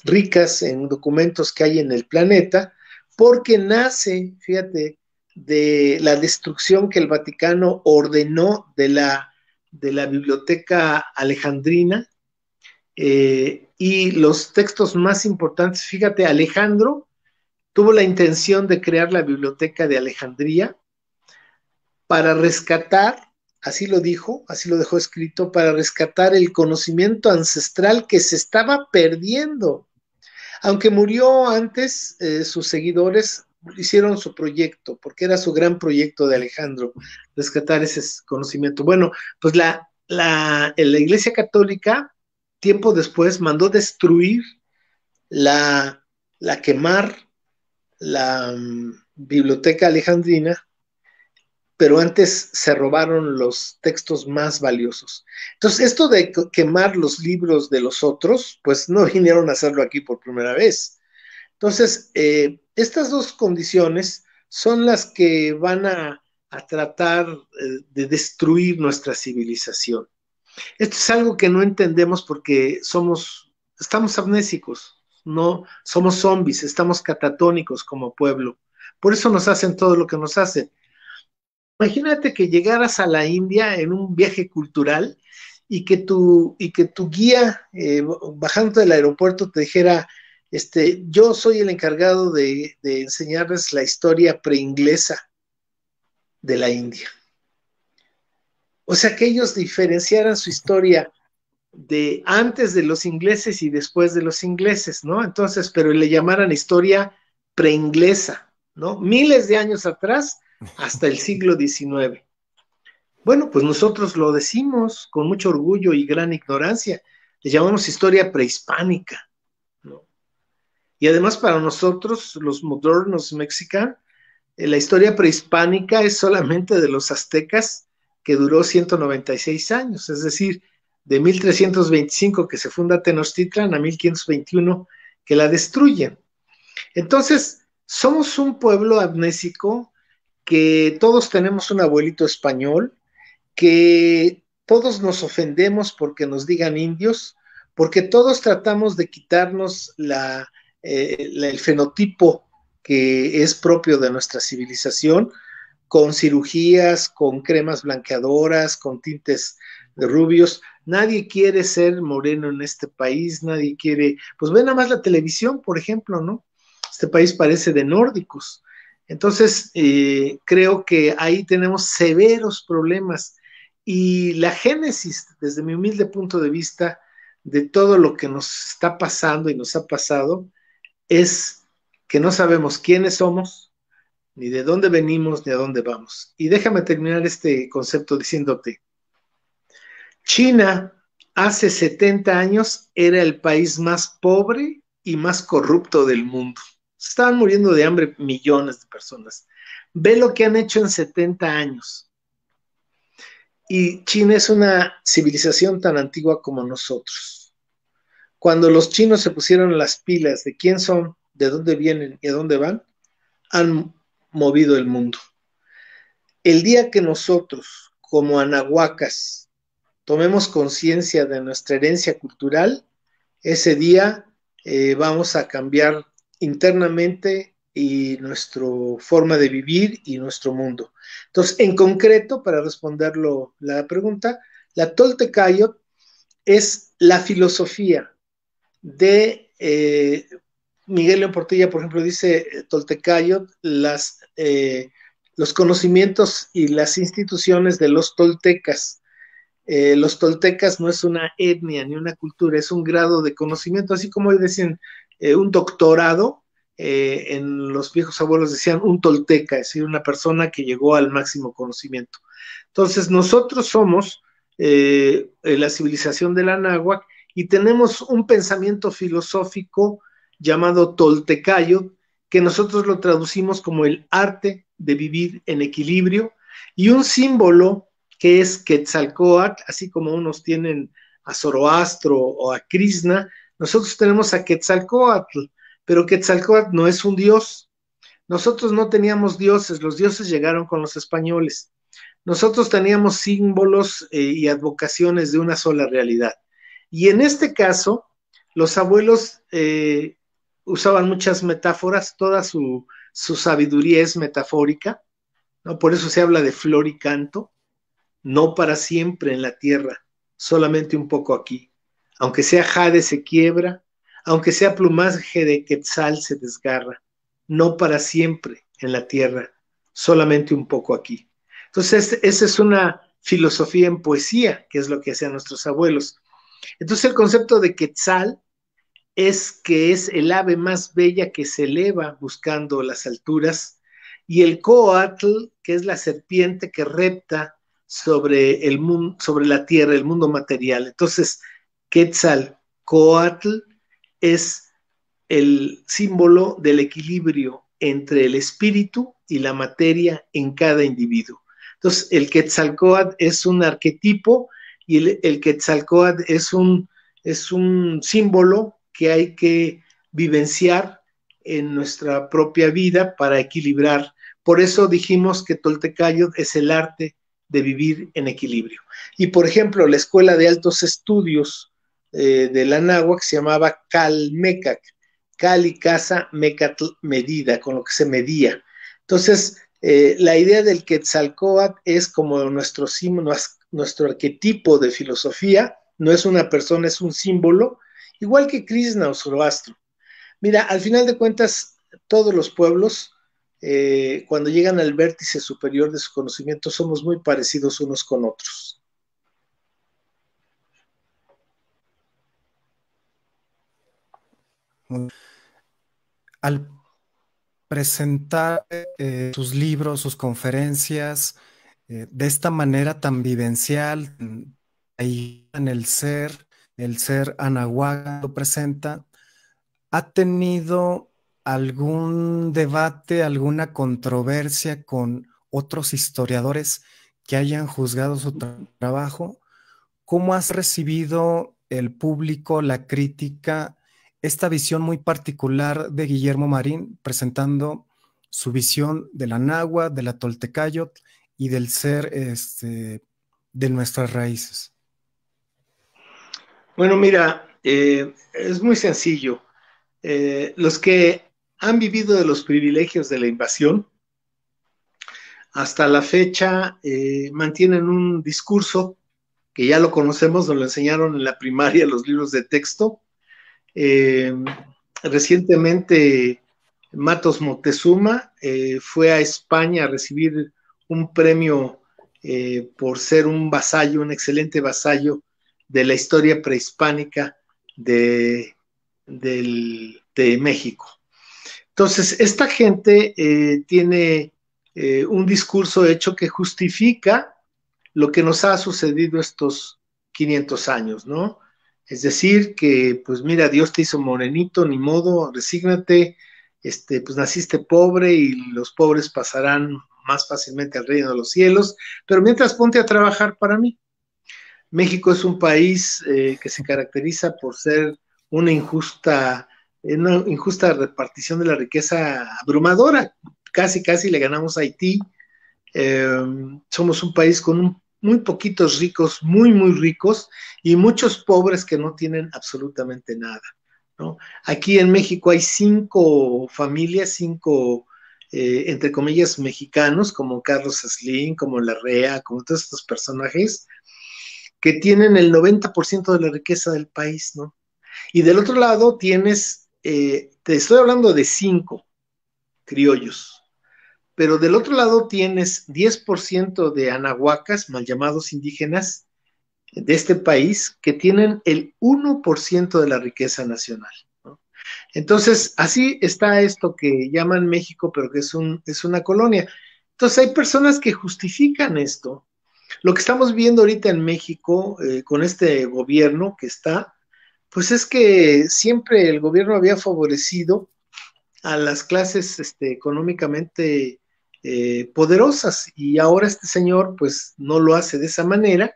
ricas en documentos que hay en el planeta, porque nace, fíjate, de la destrucción que el Vaticano ordenó de la, de la Biblioteca Alejandrina, eh, y los textos más importantes, fíjate, Alejandro tuvo la intención de crear la biblioteca de Alejandría para rescatar, así lo dijo, así lo dejó escrito, para rescatar el conocimiento ancestral que se estaba perdiendo. Aunque murió antes, eh, sus seguidores hicieron su proyecto, porque era su gran proyecto de Alejandro, rescatar ese conocimiento. Bueno, pues la, la, la Iglesia Católica tiempo después mandó destruir la, quemar la mm, biblioteca alejandrina, pero antes se robaron los textos más valiosos. Entonces, esto de quemar los libros de los otros, pues no vinieron a hacerlo aquí por primera vez. Entonces, eh, estas dos condiciones son las que van a, tratar eh, de destruir nuestra civilización. Esto es algo que no entendemos porque somos, estamos amnésicos, no somos zombies, estamos catatónicos como pueblo. Por eso nos hacen todo lo que nos hacen. Imagínate que llegaras a la India en un viaje cultural y que tu, y que tu guía, eh, bajando del aeropuerto, te dijera, este, yo soy el encargado de, de enseñarles la historia preinglesa de la India. O sea, que ellos diferenciaran su historia de antes de los ingleses y después de los ingleses, ¿no? Entonces, pero le llamaran historia preinglesa, ¿no? Miles de años atrás hasta el siglo XIX. Bueno, pues nosotros lo decimos con mucho orgullo y gran ignorancia. Le llamamos historia prehispánica, ¿no? Y además para nosotros, los modernos mexicanos, eh, la historia prehispánica es solamente de los aztecas que duró 196 años, es decir, de 1325 que se funda Tenochtitlan a 1521 que la destruyen. Entonces, somos un pueblo amnésico que todos tenemos un abuelito español, que todos nos ofendemos porque nos digan indios, porque todos tratamos de quitarnos eh, el fenotipo que es propio de nuestra civilización, con cirugías, con cremas blanqueadoras, con tintes de rubios. Nadie quiere ser moreno en este país, nadie quiere, pues ve nada más la televisión, por ejemplo, ¿no? Este país parece de nórdicos. Entonces, eh, creo que ahí tenemos severos problemas. Y la génesis, desde mi humilde punto de vista, de todo lo que nos está pasando y nos ha pasado, es que no sabemos quiénes somos, ni de dónde venimos, ni a dónde vamos. Y déjame terminar este concepto diciéndote, China hace 70 años era el país más pobre y más corrupto del mundo. estaban muriendo de hambre millones de personas. Ve lo que han hecho en 70 años. Y China es una civilización tan antigua como nosotros. Cuando los chinos se pusieron las pilas de quién son, de dónde vienen y a dónde van, han movido el mundo. El día que nosotros, como anahuacas, tomemos conciencia de nuestra herencia cultural, ese día eh, vamos a cambiar internamente y nuestra forma de vivir y nuestro mundo. Entonces, en concreto, para responderlo la pregunta, la Toltecayot es la filosofía de eh, Miguel León Portilla, por ejemplo, dice eh, Toltecayot, las eh, los conocimientos y las instituciones de los toltecas. Eh, los toltecas no es una etnia ni una cultura, es un grado de conocimiento, así como decían eh, un doctorado, en los viejos abuelos decían un tolteca, es decir, una persona que llegó al máximo conocimiento. Entonces, nosotros somos la civilización del Anáhuac y tenemos un pensamiento filosófico llamado toltecayo, que nosotros lo traducimos como el arte de vivir en equilibrio, y un símbolo que es Quetzalcoatl, así como unos tienen a Zoroastro o a Krishna, nosotros tenemos a Quetzalcoatl, pero Quetzalcoatl no es un dios. Nosotros no teníamos dioses, los dioses llegaron con los españoles. Nosotros teníamos símbolos eh, y advocaciones de una sola realidad. Y en este caso, los abuelos eh, usaban muchas metáforas, toda su, sabiduría es metafórica, ¿no? por eso se habla de flor y canto, no para siempre en la tierra, solamente un poco aquí. Aunque sea jade se quiebra, aunque sea plumaje de quetzal se desgarra, no para siempre en la tierra, solamente un poco aquí. Entonces, esa es una filosofía en poesía, que es lo que hacían nuestros abuelos. Entonces, el concepto de quetzal es que es el ave más bella que se eleva buscando las alturas, y el coatl, que es la serpiente que repta sobre, el sobre la tierra, el mundo material. Entonces, Quetzal, coatl, es el símbolo del equilibrio entre el espíritu y la materia en cada individuo. Entonces, el Quetzalcoatl es un arquetipo y el, el Quetzalcoatl es un, es un símbolo que hay que vivenciar en nuestra propia vida para equilibrar. Por eso dijimos que Toltecayo es el arte de vivir en equilibrio. Y por ejemplo, la Escuela de Altos Estudios eh, de la Náhuac se llamaba Calmecac, Cal y Casa Mecatl Medida, con lo que se medía. Entonces, eh, la idea del Quetzalcoatl es como nuestro, nuestro arquetipo de filosofía, no es una persona, es un símbolo, igual que Krishna o Zoroastro. Mira, al final de cuentas, todos los pueblos, eh, cuando llegan al vértice superior de su conocimiento, somos muy parecidos unos con otros. Al presentar eh, sus libros, sus conferencias, eh, de esta manera tan vivencial, ahí en el ser, el ser anahuaco presenta, ha tenido algún debate, alguna controversia con otros historiadores que hayan juzgado su trabajo? ¿Cómo has recibido el público, la crítica, esta visión muy particular de Guillermo Marín presentando su visión de la de la toltecayot y del ser este, de nuestras raíces? Bueno, mira, eh, es muy sencillo. Eh, los que han vivido de los privilegios de la invasión, hasta la fecha eh, mantienen un discurso que ya lo conocemos, nos lo enseñaron en la primaria los libros de texto. recientemente Matos Moctezuma fue a España a recibir un premio por ser un vasallo, un excelente vasallo de la historia prehispánica de, México. Entonces, esta gente eh, tiene eh, un discurso hecho que justifica lo que nos ha sucedido estos 500 años, ¿no? Es decir, que pues mira, Dios te hizo morenito, ni modo, resígnate, este, pues naciste pobre y los pobres pasarán más fácilmente al reino de los cielos, pero mientras ponte a trabajar para mí. México es un país eh, que se caracteriza por ser una injusta, eh, una injusta repartición de la riqueza abrumadora. Casi, casi le ganamos a Haití. Em, somos un país con muy poquitos ricos, muy, muy ricos, y muchos pobres que no tienen absolutamente nada. ¿no? Aquí en México hay cinco familias, cinco, eh, entre comillas, mexicanos, como Carlos Slim, como Larrea, como todos estos personajes, que tienen el 90% de la riqueza del país, ¿no? Y del otro lado tienes, eh, te estoy hablando de cinco criollos, pero del otro lado tienes 10% de anahuacas, mal llamados indígenas, de este país, que tienen el 1% de la riqueza nacional. ¿no? Entonces, así está esto que llaman México, pero que es, un, es una colonia. Entonces, hay personas que justifican esto lo que estamos viendo ahorita en México eh, con este gobierno que está, pues es que siempre el gobierno había favorecido a las clases este, económicamente eh, poderosas y ahora este señor pues no lo hace de esa manera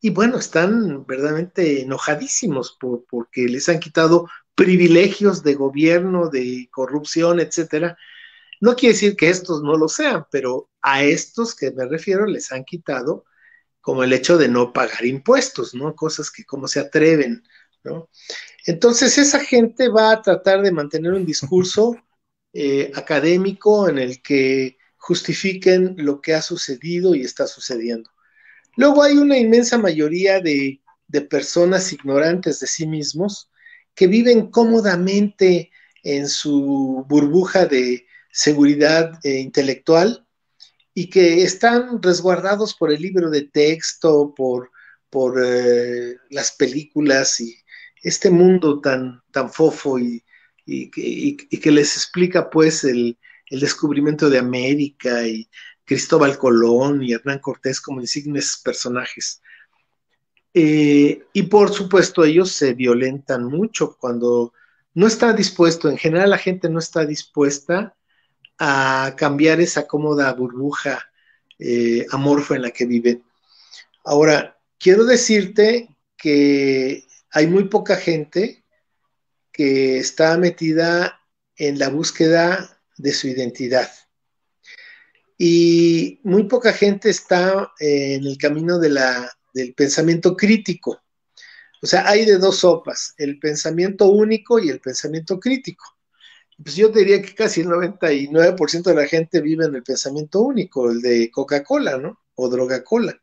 y bueno, están verdaderamente enojadísimos porque les han quitado privilegios de gobierno, de corrupción, etcétera. No quiere decir que estos no lo sean, pero a estos que me refiero les han quitado como el hecho de no pagar impuestos, ¿no? Cosas que como se atreven, ¿no? Entonces esa gente va a tratar de mantener un discurso eh, académico en el que justifiquen lo que ha sucedido y está sucediendo. Luego hay una inmensa mayoría de, personas ignorantes de sí mismos que viven cómodamente en su burbuja de seguridad eh, intelectual y que están resguardados por el libro de texto, por, por eh, las películas y este mundo tan, tan fofo y, que les explica pues el, descubrimiento de América y Cristóbal Colón y Hernán Cortés como insignes personajes. Eh, y por supuesto ellos se violentan mucho cuando no está dispuesto, en general la gente no está dispuesta a cambiar esa cómoda burbuja amorfo eh, amorfa en la que viven. Ahora, quiero decirte que hay muy poca gente que está metida en la búsqueda de su identidad. Y muy poca gente está eh, en el camino del pensamiento crítico. O sea, hay de dos sopas, el pensamiento único y el pensamiento crítico pues yo diría que casi el 99% de la gente vive en el pensamiento único, el de Coca-Cola, ¿no? O droga-cola.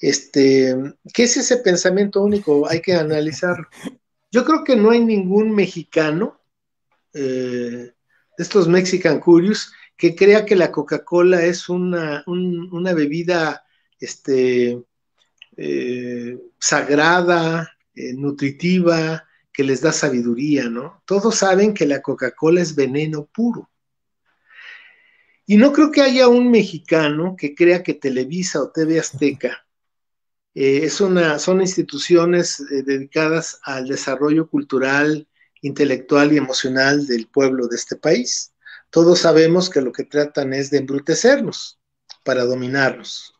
Este, ¿Qué es ese pensamiento único? Hay que analizarlo. Yo creo que no hay ningún mexicano, eh, de estos Mexican Curious, que crea que la Coca-Cola es una, bebida este, eh, sagrada, eh, nutritiva, que les da sabiduría, ¿no? Todos saben que la Coca-Cola es veneno puro. Y no creo que haya un mexicano que crea que Televisa o TV Azteca eh, es una, son instituciones eh, dedicadas al desarrollo cultural, intelectual y emocional del pueblo de este país. Todos sabemos que lo que tratan es de embrutecernos para dominarnos.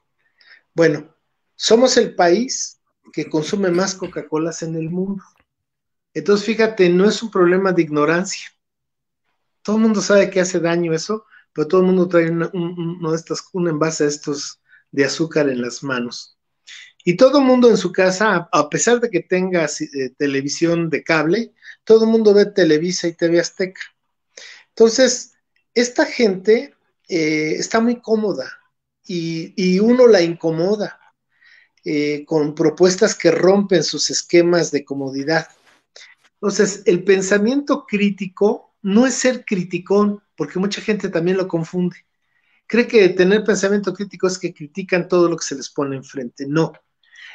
Bueno, somos el país que consume más Coca-Colas en el mundo. Entonces, fíjate, no es un problema de ignorancia. Todo el mundo sabe que hace daño eso, pero todo el mundo trae una, un, envase de estos de azúcar en las manos. Y todo el mundo en su casa, a pesar de que tenga eh, televisión de cable, todo el mundo ve Televisa y TV Azteca. Entonces, esta gente eh, está muy cómoda y, uno la incomoda eh, con propuestas que rompen sus esquemas de comodidad. Entonces, el pensamiento crítico no es ser criticón, porque mucha gente también lo confunde. Cree que tener pensamiento crítico es que critican todo lo que se les pone enfrente. No.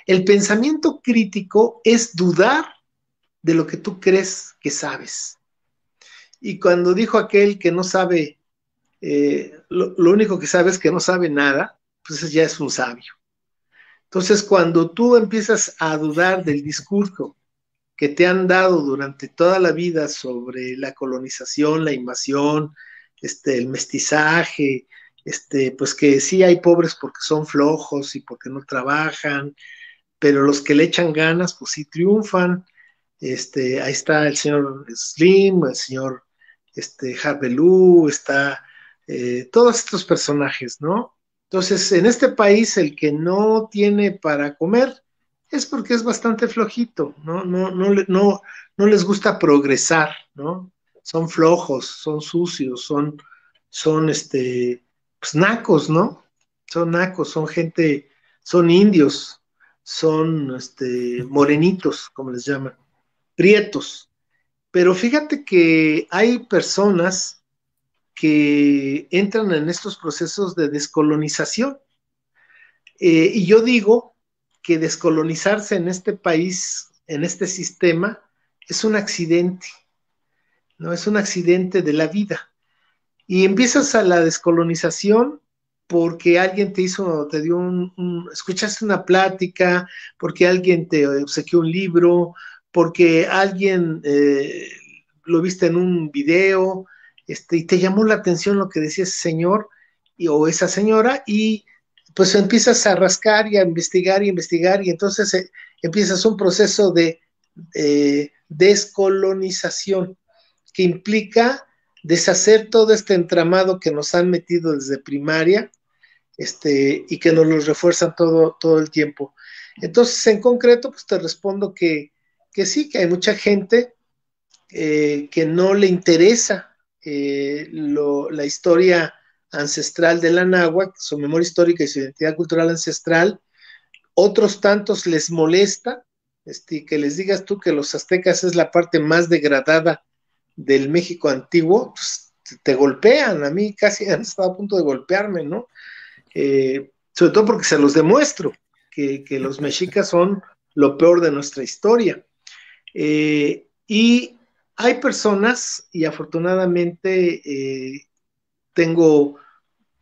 El pensamiento crítico es dudar de lo que tú crees que sabes. Y cuando dijo aquel que no sabe, eh, lo, lo único que sabe es que no sabe nada, pues ya es un sabio. Entonces, cuando tú empiezas a dudar del discurso que te han dado durante toda la vida sobre la colonización, la invasión, este, el mestizaje, este, pues que sí hay pobres porque son flojos y porque no trabajan, pero los que le echan ganas, pues sí triunfan. Este, ahí está el señor Slim, el señor este, Harbelú está eh, todos estos personajes, ¿no? Entonces, en este país, el que no tiene para comer, es porque es bastante flojito, ¿no? No, les gusta progresar, ¿no? Son flojos, son sucios, son, son este, pues, nacos, ¿no? Son nacos, son gente, son indios, son este, morenitos, como les llaman, prietos. Pero fíjate que hay personas que entran en estos procesos de descolonización. Eh, y yo digo que descolonizarse en este país, en este sistema, es un accidente, ¿no? Es un accidente de la vida. Y empiezas a la descolonización porque alguien te hizo, te dio un, escuchaste una plática, porque alguien te obsequió un libro, porque alguien eh, lo viste en un video, este, y te llamó la atención lo que decía ese señor y, o esa señora, y pues empiezas a rascar y a investigar y investigar y entonces eh, empiezas un proceso de eh, descolonización que implica deshacer todo este entramado que nos han metido desde primaria este, y que nos lo refuerzan todo, todo el tiempo. Entonces, en concreto, pues te respondo que, que sí, que hay mucha gente eh, que no le interesa la historia ancestral del la su memoria histórica y su identidad cultural ancestral. Otros tantos les molesta este, que les digas tú que los aztecas es la parte más degradada del México antiguo, pues, te golpean, a mí casi han estado a punto de golpearme, ¿no? Eh, sobre todo porque se los demuestro, que, los mexicas son lo peor de nuestra historia. Eh, y hay personas, y afortunadamente eh, tengo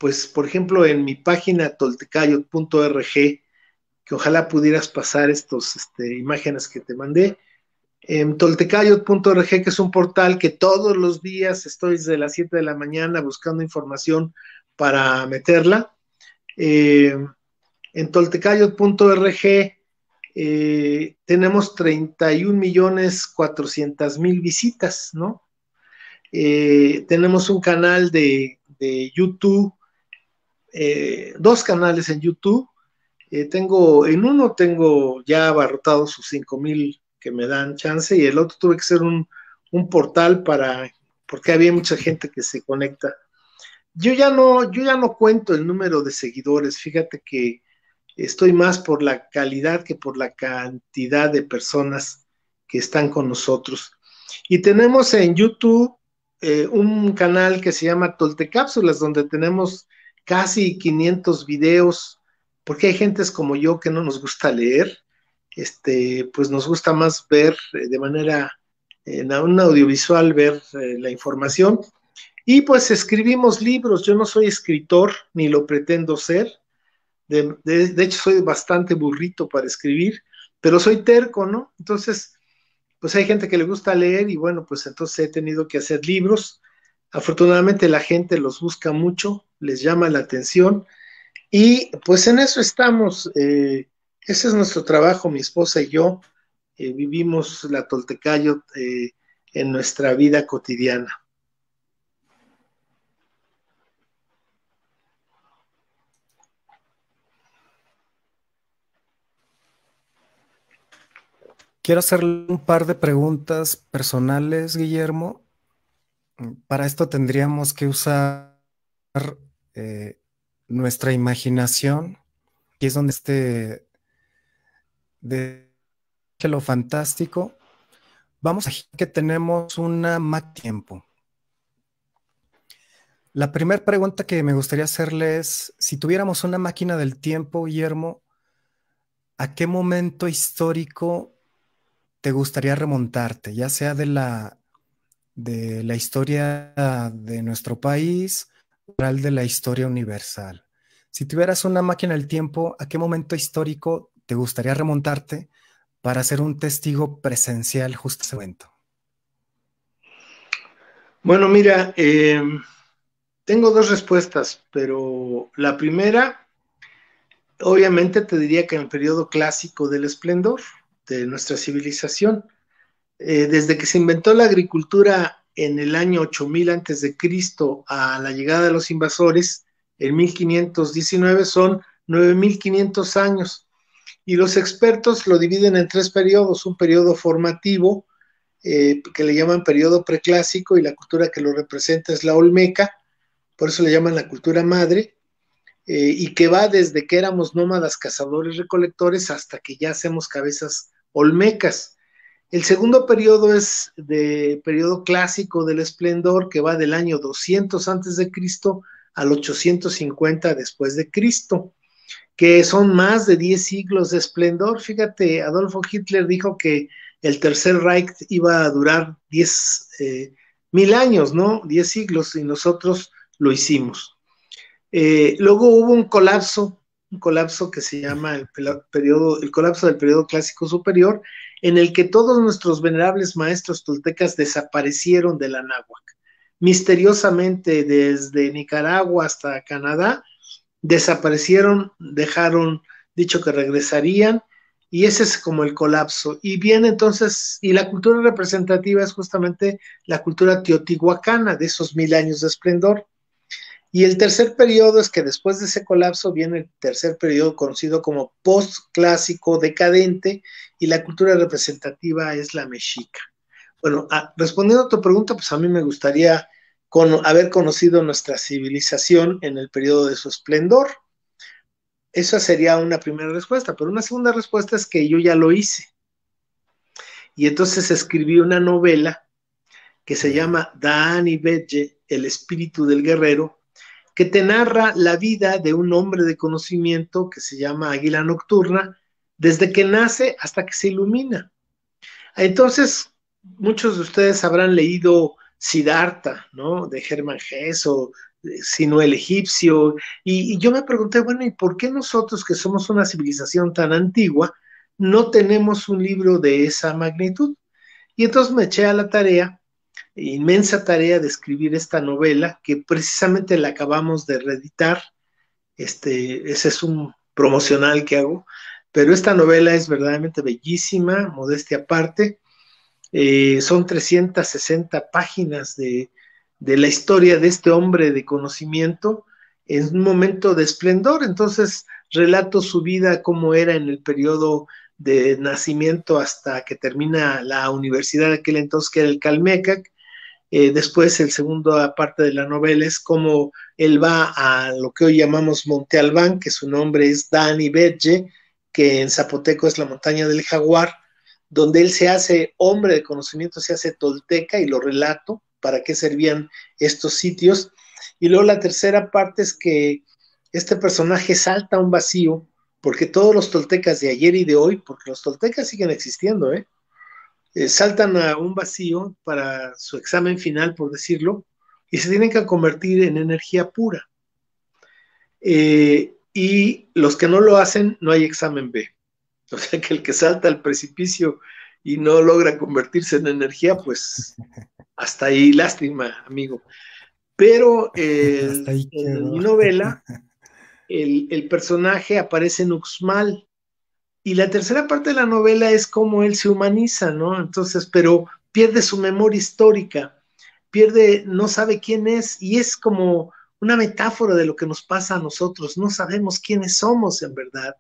pues por ejemplo en mi página toltecayot.org, que ojalá pudieras pasar estas este, imágenes que te mandé, en em, toltecayot.org, que es un portal que todos los días estoy desde las 7 de la mañana buscando información para meterla. Em, en toltecayot.org eh, tenemos 31 millones mil visitas, ¿no? Eh, tenemos un canal de YouTube eh, dos canales en YouTube. Eh, tengo, en uno tengo ya abarrotado sus 5000 que me dan chance y el otro tuve que ser un, un, portal para, porque había mucha gente que se conecta. Yo ya no, yo ya no cuento el número de seguidores, fíjate que estoy más por la calidad que por la cantidad de personas que están con nosotros. Y tenemos en YouTube eh, un canal que se llama Toltecápsulas, donde tenemos casi 500 videos, porque hay gentes como yo que no nos gusta leer, este, pues nos gusta más ver eh, de manera, en un audiovisual, ver eh, la información. Y pues escribimos libros, yo no soy escritor, ni lo pretendo ser, de, de, de hecho soy bastante burrito para escribir, pero soy terco, ¿no? Entonces, pues hay gente que le gusta leer y bueno, pues entonces he tenido que hacer libros Afortunadamente la gente los busca mucho, les llama la atención y pues en eso estamos. Eh, ese es nuestro trabajo, mi esposa y yo eh, vivimos la Toltecayo eh, en nuestra vida cotidiana. Quiero hacerle un par de preguntas personales, Guillermo, para esto tendríamos que usar eh, nuestra imaginación, y es donde este de lo fantástico, vamos a que tenemos una del tiempo. La primera pregunta que me gustaría hacerle es, si tuviéramos una máquina del tiempo, Guillermo, ¿a qué momento histórico te gustaría remontarte, ya sea de la de la historia de nuestro país, de la historia universal. Si tuvieras una máquina del tiempo, ¿a qué momento histórico te gustaría remontarte para ser un testigo presencial justo ese evento? Bueno, mira, em, tengo dos respuestas, pero la primera, obviamente te diría que en el periodo clásico del esplendor de nuestra civilización, eh, desde que se inventó la agricultura en el año 8000 a.C. a la llegada de los invasores, en 1519 son 9500 años. Y los expertos lo dividen en tres periodos, un periodo formativo, eh, que le llaman periodo preclásico, y la cultura que lo representa es la olmeca, por eso le llaman la cultura madre, eh, y que va desde que éramos nómadas cazadores-recolectores hasta que ya hacemos cabezas olmecas. El segundo periodo es de periodo clásico del esplendor que va del año 200 antes de Cristo al 850 después de Cristo, que son más de 10 siglos de esplendor. Fíjate, Adolfo Hitler dijo que el tercer Reich iba a durar 10 eh, mil años, ¿no? 10 siglos y nosotros lo hicimos. Eh, luego hubo un colapso, un colapso que se llama el periodo, el colapso del periodo clásico superior, en el que todos nuestros venerables maestros toltecas desaparecieron de la Misteriosamente, desde Nicaragua hasta Canadá, desaparecieron, dejaron dicho que regresarían, y ese es como el colapso. Y bien, entonces, y la cultura representativa es justamente la cultura teotihuacana de esos mil años de esplendor. Y el tercer periodo es que después de ese colapso viene el tercer periodo conocido como postclásico decadente y la cultura representativa es la mexica. Bueno, ah, respondiendo a tu pregunta, pues a mí me gustaría haber conocido nuestra civilización en el periodo de su esplendor. Esa sería una primera respuesta, pero una segunda respuesta es que yo ya lo hice. Y entonces escribí una novela que se llama Dani Belli El espíritu del guerrero, que te narra la vida de un hombre de conocimiento que se llama Águila Nocturna, desde que nace hasta que se ilumina. Entonces, muchos de ustedes habrán leído Siddhartha, ¿no? De Hermann Hesse o eh, sino el egipcio. Y, y, yo me pregunté, bueno, ¿y por qué nosotros que somos una civilización tan antigua no tenemos un libro de esa magnitud? Y entonces me eché a la tarea inmensa tarea de escribir esta novela que precisamente la acabamos de reeditar. Este, ese es un promocional que hago, pero esta novela es verdaderamente bellísima, modestia aparte. Eh, son 360 páginas de, de, la historia de este hombre de conocimiento en un momento de esplendor. Entonces, relato su vida, cómo era en el periodo de nacimiento hasta que termina la universidad de aquel entonces, que era el Calmecac, eh, después, el segundo parte de la novela es cómo él va a lo que hoy llamamos Monte Albán, que su nombre es Dani Betje, que en zapoteco es la montaña del jaguar, donde él se hace hombre de conocimiento, se hace tolteca y lo relato para qué servían estos sitios. Y luego la tercera parte es que este personaje salta a un vacío, porque todos los toltecas de ayer y de hoy, porque los toltecas siguen existiendo, ¿eh? Eh, saltan a un vacío para su examen final, por decirlo, y se tienen que convertir en energía pura. Eh, y los que no lo hacen, no hay examen B. O sea que el que salta al precipicio y no logra convertirse en energía, pues hasta ahí, lástima, amigo. Pero eh, en mi novela, el, el, personaje aparece en Uxmal, y la tercera parte de la novela es cómo él se humaniza, ¿no? Entonces, pero pierde su memoria histórica, pierde, no sabe quién es, y es como una metáfora de lo que nos pasa a nosotros, no sabemos quiénes somos en verdad.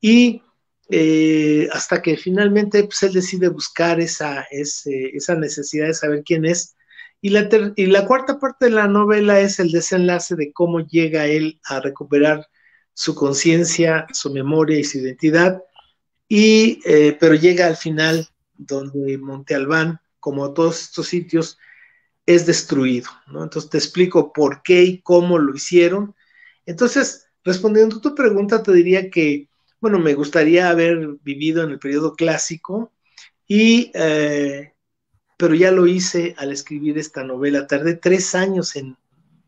Y eh, hasta que finalmente pues, él decide buscar esa, esa necesidad de saber quién es. Y la, y la cuarta parte de la novela es el desenlace de cómo llega él a recuperar su conciencia, su memoria y su identidad, y, eh, pero llega al final donde Monte Albán, como todos estos sitios, es destruido. Entonces te explico por qué y cómo lo hicieron. Entonces, respondiendo a tu pregunta, te diría que, bueno, me gustaría haber vivido en el periodo clásico, y, eh, pero ya lo hice al escribir esta novela. Tardé tres años en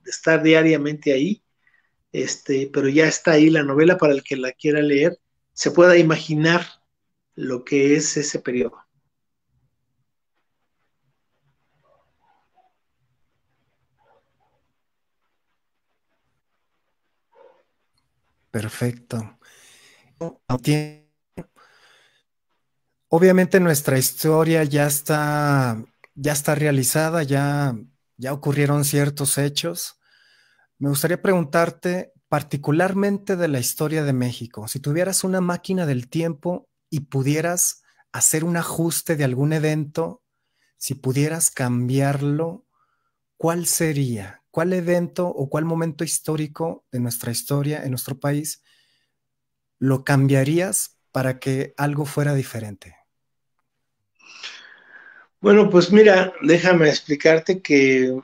estar diariamente ahí este, pero ya está ahí la novela para el que la quiera leer, se pueda imaginar lo que es ese periodo. Perfecto. Obviamente nuestra historia ya está, ya está realizada, ya, ya ocurrieron ciertos hechos. Me gustaría preguntarte particularmente de la historia de México. Si tuvieras una máquina del tiempo y pudieras hacer un ajuste de algún evento, si pudieras cambiarlo, ¿cuál sería? ¿Cuál evento o cuál momento histórico de nuestra historia en nuestro país lo cambiarías para que algo fuera diferente? Bueno, pues mira, déjame explicarte que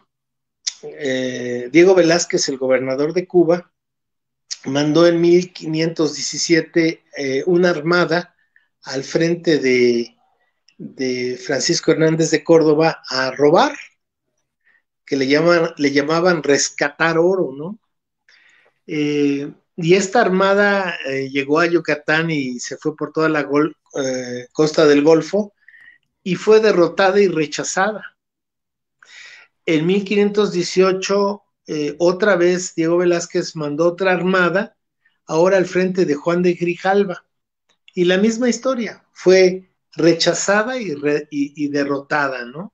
eh, Diego Velázquez, el gobernador de Cuba, mandó en 1517 eh, una armada al frente de, Francisco Hernández de Córdoba a robar, que le, llaman, le llamaban rescatar oro, ¿no? Eh, y esta armada llegó a Yucatán y se fue por toda la costa del Golfo y fue derrotada y rechazada. En 1518, eh, otra vez Diego Velázquez mandó otra armada, ahora al frente de Juan de Grijalva. Y la misma historia, fue rechazada y, derrotada, ¿no?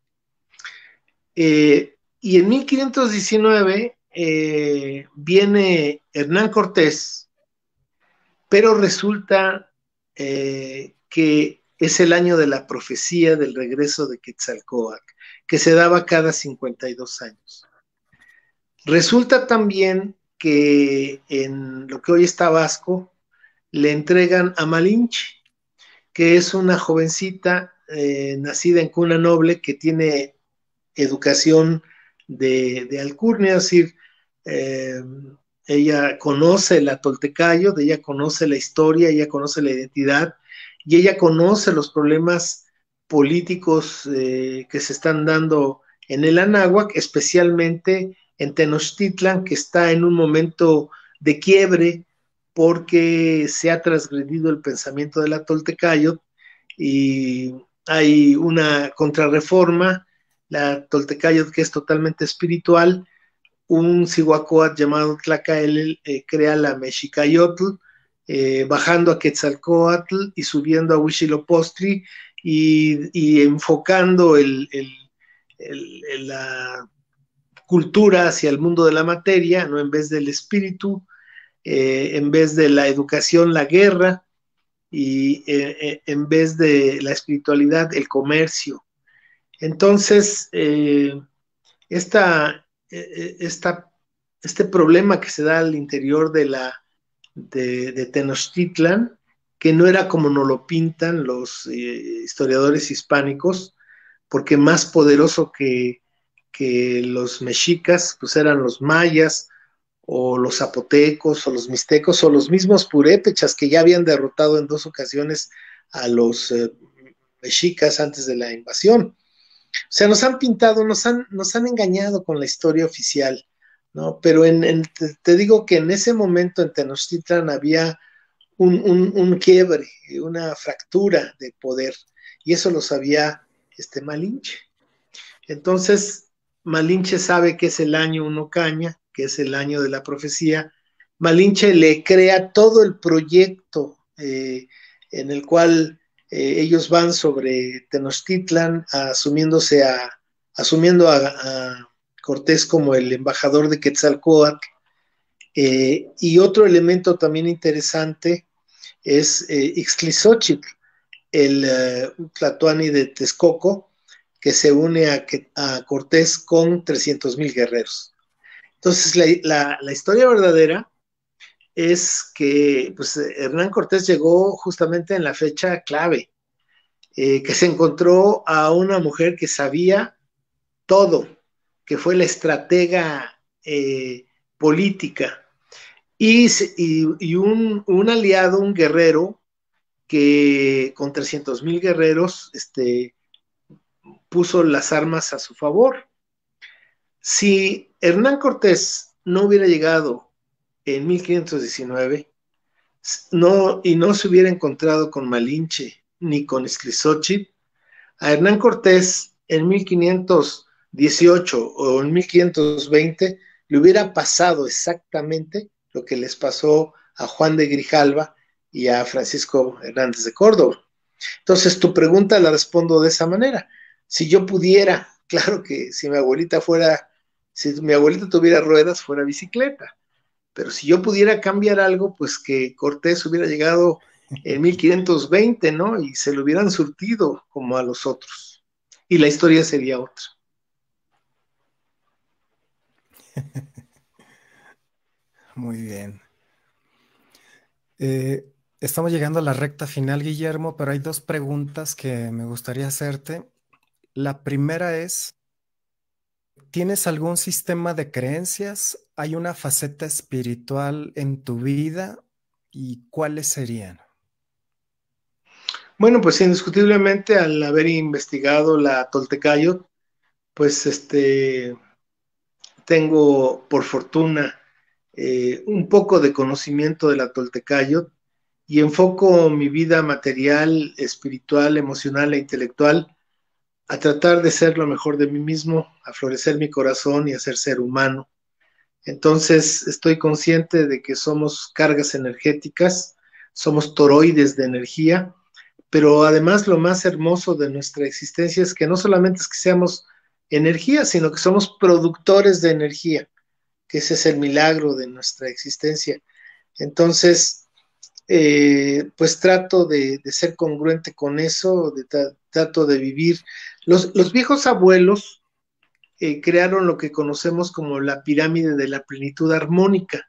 Eh, y en 1519 eh, viene Hernán Cortés, pero resulta que es el año de la profecía del regreso de Quetzalcóatl que se daba cada 52 años. Resulta también que en lo que hoy está Vasco, le entregan a Malinche, que es una jovencita eh, nacida en cuna noble que tiene educación de, de alcurnia, es decir, eh, ella conoce la Toltecayo, ella conoce la historia, ella conoce la identidad y ella conoce los problemas políticos eh, que se están dando en el Anáhuac, especialmente en Tenochtitlan, que está en un momento de quiebre porque se ha transgredido el pensamiento de la Toltecayot, y hay una contrarreforma, la Toltecayo que es totalmente espiritual, un Cihuacóatl llamado Tlacael eh, crea la Mexicayotl, eh, bajando a Quetzalcoatl y subiendo a Huitzilopochtli y, enfocando la cultura hacia el mundo de la materia, ¿no? en vez del espíritu, eh, en vez de la educación, la guerra, y eh, eh, en vez de la espiritualidad, el comercio. Entonces, esta, este problema que se da al interior de, la, de Tenochtitlan que no era como nos lo pintan los eh, historiadores hispánicos, porque más poderoso que, los mexicas, pues eran los mayas o los zapotecos o los mixtecos o los mismos purépechas que ya habían derrotado en dos ocasiones a los eh, mexicas antes de la invasión. O sea, nos han pintado, nos han, nos han engañado con la historia oficial, ¿no? Pero en, te, te digo que en ese momento en Tenochtitlan había un, un, quiebre, una fractura de poder. Y eso lo sabía este Malinche. Entonces, Malinche sabe que es el año uno caña, que es el año de la profecía. Malinche le crea todo el proyecto eh, en el cual eh, ellos van sobre Tenochtitlan, asumiéndose a, asumiendo a, Cortés como el embajador de Quetzalcoatl. Eh, y otro elemento también interesante es eh, el eh, Tlatuani de Texcoco, que se une a, Cortés con 300.000 guerreros. Entonces, la, historia verdadera es que pues, Hernán Cortés llegó justamente en la fecha clave, eh, que se encontró a una mujer que sabía todo, que fue la estratega eh, política y, un, aliado, un guerrero, que con 300.000 guerreros este, puso las armas a su favor. Si Hernán Cortés no hubiera llegado en 1519 no, y no se hubiera encontrado con Malinche ni con Scrisochit a Hernán Cortés en 1518 o en 1520 le hubiera pasado exactamente lo que les pasó a Juan de Grijalva y a Francisco Hernández de Córdoba. Entonces, tu pregunta la respondo de esa manera. Si yo pudiera, claro que si mi abuelita fuera, si mi abuelita tuviera ruedas, fuera bicicleta. Pero si yo pudiera cambiar algo, pues que Cortés hubiera llegado en 1520, ¿no? Y se lo hubieran surtido como a los otros. Y la historia sería otra. Muy bien. Eh, estamos llegando a la recta final, Guillermo, pero hay dos preguntas que me gustaría hacerte. La primera es, ¿tienes algún sistema de creencias? ¿Hay una faceta espiritual en tu vida? ¿Y cuáles serían? Bueno, pues indiscutiblemente al haber investigado la Toltecayo, pues este tengo por fortuna eh, un poco de conocimiento de la Toltecayo y enfoco mi vida material, espiritual, emocional e intelectual a tratar de ser lo mejor de mí mismo, a florecer mi corazón y a ser ser humano. Entonces estoy consciente de que somos cargas energéticas, somos toroides de energía, pero además lo más hermoso de nuestra existencia es que no solamente es que seamos energía, sino que somos productores de energía que ese es el milagro de nuestra existencia. Entonces, eh, pues trato de, ser congruente con eso, de trato de vivir. Los, viejos abuelos eh, crearon lo que conocemos como la pirámide de la plenitud armónica.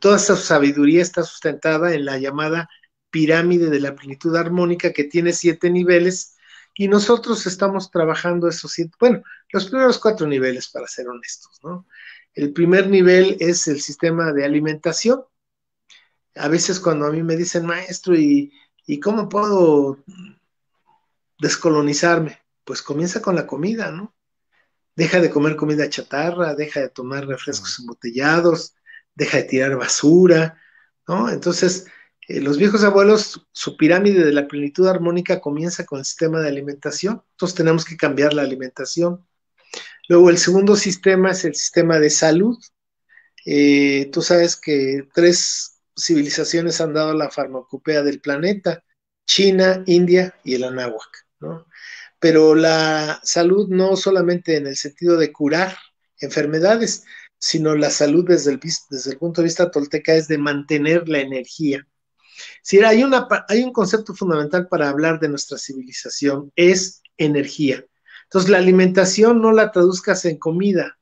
toda esa sabiduría está sustentada en la llamada pirámide de la plenitud armónica que tiene siete niveles y nosotros estamos trabajando esos siete, bueno, los primeros cuatro niveles para ser honestos, ¿no? El primer nivel es el sistema de alimentación. A veces cuando a mí me dicen, maestro, ¿y, cómo puedo descolonizarme? Pues comienza con la comida, ¿no? Deja de comer comida chatarra, deja de tomar refrescos embotellados, deja de tirar basura, ¿no? Entonces, eh, los viejos abuelos, su pirámide de la plenitud armónica comienza con el sistema de alimentación. Entonces tenemos que cambiar la alimentación. Luego el segundo sistema es el sistema de salud. Eh, tú sabes que tres civilizaciones han dado la farmacopea del planeta, China, India y el Anáhuac. Pero la salud no solamente en el sentido de curar enfermedades, sino la salud desde el, punto de vista tolteca es de mantener la energía. Si hay, hay un concepto fundamental para hablar de nuestra civilización, es energía. Entonces, la alimentación no la traduzcas en comida,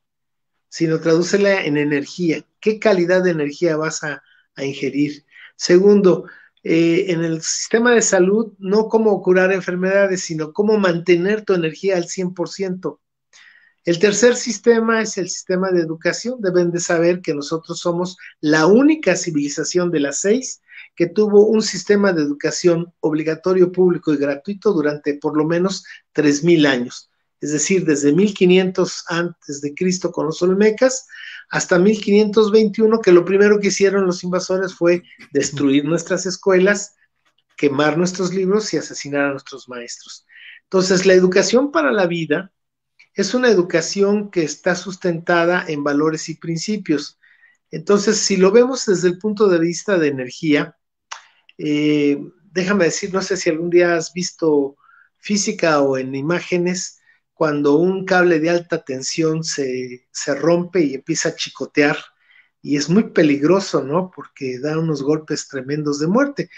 sino tradúcela en energía. ¿Qué calidad de energía vas a, ingerir? Segundo, eh, en el sistema de salud, no cómo curar enfermedades, sino cómo mantener tu energía al 100%. El tercer sistema es el sistema de educación. Deben de saber que nosotros somos la única civilización de las seis que tuvo un sistema de educación obligatorio, público y gratuito durante por lo menos 3.000 años es decir, desde 1500 antes de Cristo con los olmecas hasta 1521, que lo primero que hicieron los invasores fue destruir nuestras escuelas, quemar nuestros libros y asesinar a nuestros maestros. Entonces, la educación para la vida es una educación que está sustentada en valores y principios. Entonces, si lo vemos desde el punto de vista de energía, eh, déjame decir, no sé si algún día has visto física o en imágenes, cuando un cable de alta tensión se, rompe y empieza a chicotear y es muy peligroso, ¿no? Porque da unos golpes tremendos de muerte.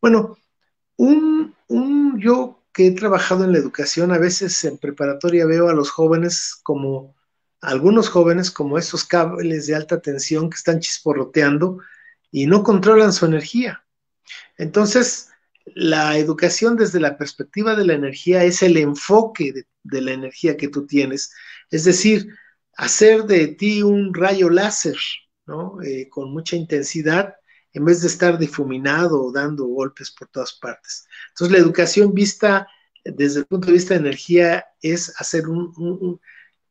Bueno, un, un, yo que he trabajado en la educación, a veces en preparatoria veo a los jóvenes como, algunos jóvenes como esos cables de alta tensión que están chisporroteando y no controlan su energía. Entonces, la educación desde la perspectiva de la energía es el enfoque de, la energía que tú tienes, es decir, hacer de ti un rayo láser, ¿no? Eh, con mucha intensidad, en vez de estar difuminado o dando golpes por todas partes. Entonces, la educación vista desde el punto de vista de energía es hacer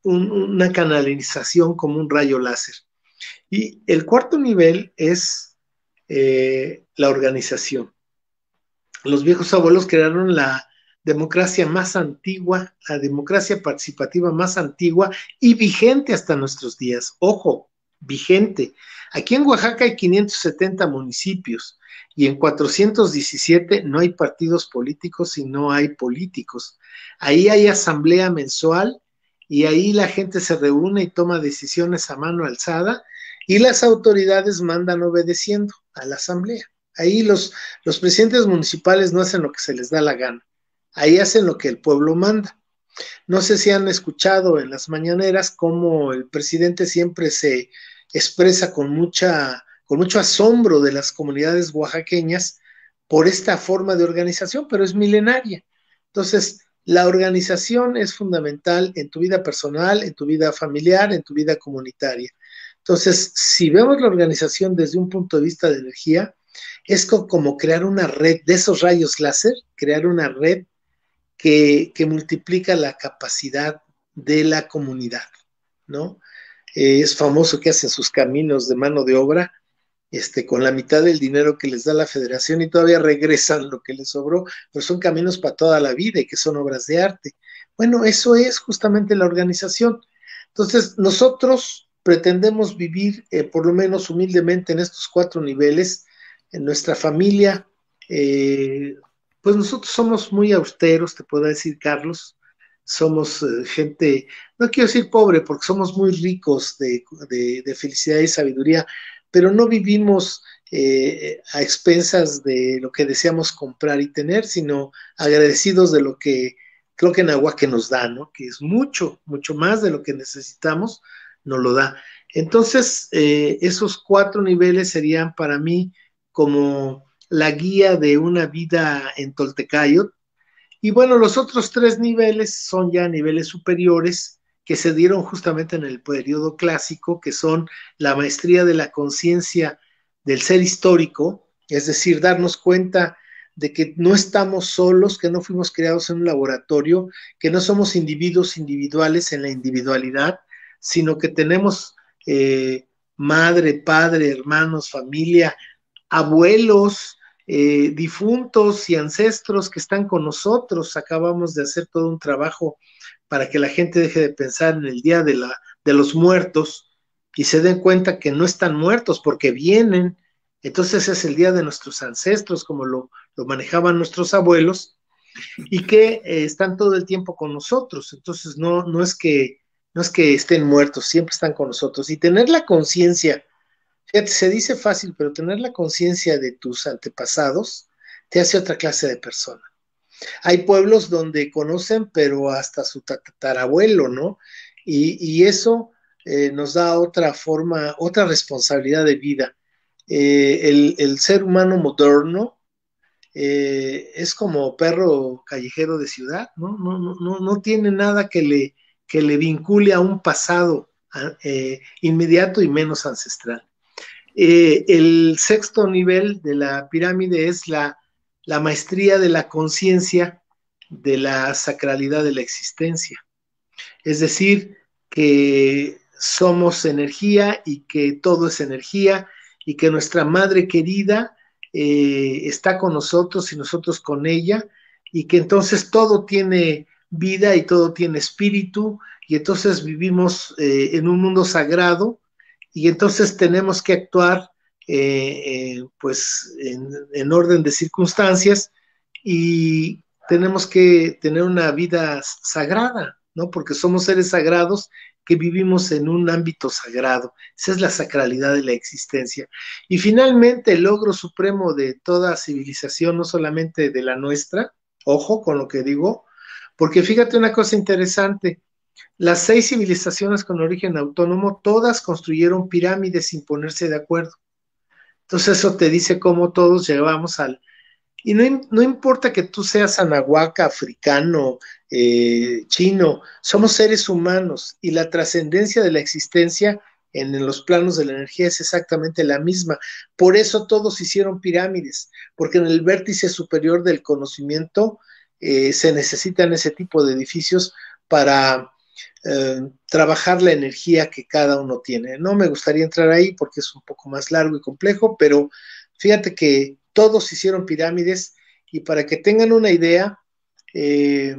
una canalización como un rayo láser. Y el cuarto nivel es eh, la organización los viejos abuelos crearon la democracia más antigua, la democracia participativa más antigua y vigente hasta nuestros días. Ojo, vigente. Aquí en Oaxaca hay 570 municipios y en 417 no hay partidos políticos y no hay políticos. Ahí hay asamblea mensual y ahí la gente se reúne y toma decisiones a mano alzada y las autoridades mandan obedeciendo a la asamblea. Ahí los, los presidentes municipales no hacen lo que se les da la gana, ahí hacen lo que el pueblo manda. No sé si han escuchado en las mañaneras cómo el presidente siempre se expresa con, mucha, con mucho asombro de las comunidades oaxaqueñas por esta forma de organización, pero es milenaria. Entonces, la organización es fundamental en tu vida personal, en tu vida familiar, en tu vida comunitaria. Entonces, si vemos la organización desde un punto de vista de energía, es como crear una red de esos rayos láser, crear una red que, multiplica la capacidad de la comunidad, ¿no? Eh, es famoso que hacen sus caminos de mano de obra, este, con la mitad del dinero que les da la federación y todavía regresan lo que les sobró, pero son caminos para toda la vida y que son obras de arte. Bueno, eso es justamente la organización. Entonces, nosotros pretendemos vivir, eh, por lo menos humildemente, en estos cuatro niveles en nuestra familia, eh, pues nosotros somos muy austeros, te puedo decir, Carlos. Somos eh, gente, no quiero decir pobre, porque somos muy ricos de, de, felicidad y sabiduría, pero no vivimos eh, a expensas de lo que deseamos comprar y tener, sino agradecidos de lo que creo que en agua que nos da, ¿no? Que es mucho, mucho más de lo que necesitamos, nos lo da. Entonces, esos cuatro niveles serían para mí como la guía de una vida en Toltecayot. Y bueno, los otros tres niveles son ya niveles superiores que se dieron justamente en el periodo clásico, que son la maestría de la conciencia del ser histórico, es decir, darnos cuenta de que no estamos solos, que no fuimos creados en un laboratorio, que no somos individuos individuales en la individualidad, sino que tenemos eh, madre, padre, hermanos, familia, abuelos, eh, difuntos y ancestros que están con nosotros. Acabamos de hacer todo un trabajo para que la gente deje de pensar en el día de, la, de los muertos y se den cuenta que no están muertos porque vienen. Entonces es el día de nuestros ancestros, como lo, lo manejaban nuestros abuelos, y que eh, están todo el tiempo con nosotros. Entonces no, no, es que, no es que estén muertos, siempre están con nosotros. Y tener la conciencia se dice fácil, pero tener la conciencia de tus antepasados te hace otra clase de persona. Hay pueblos donde conocen, pero hasta su tatarabuelo, ¿no? Y, eso eh, nos da otra forma, otra responsabilidad de vida. Eh, el, ser humano moderno eh, es como perro callejero de ciudad, ¿no? No, tiene nada que le, que le vincule a un pasado inmediato y menos ancestral. Eh, el sexto nivel de la pirámide es la, maestría de la conciencia de la sacralidad de la existencia. Es decir, que somos energía y que todo es energía y que nuestra madre querida eh, está con nosotros y nosotros con ella y que entonces todo tiene vida y todo tiene espíritu y entonces vivimos eh, en un mundo sagrado y entonces tenemos que actuar eh, eh, pues en, en, orden de circunstancias y tenemos que tener una vida sagrada, ¿no? Porque somos seres sagrados que vivimos en un ámbito sagrado. Esa es la sacralidad de la existencia. Y finalmente el logro supremo de toda civilización, no solamente de la nuestra, ojo con lo que digo, porque fíjate una cosa interesante, las seis civilizaciones con origen autónomo, todas construyeron pirámides sin ponerse de acuerdo. Entonces eso te dice cómo todos llevamos al... Y no, importa que tú seas anahuaca, africano, eh, chino, somos seres humanos y la trascendencia de la existencia en, los planos de la energía es exactamente la misma. Por eso todos hicieron pirámides, porque en el vértice superior del conocimiento eh, se necesitan ese tipo de edificios para eh, trabajar la energía que cada uno tiene. No me gustaría entrar ahí porque es un poco más largo y complejo, pero fíjate que todos hicieron pirámides y para que tengan una idea, eh,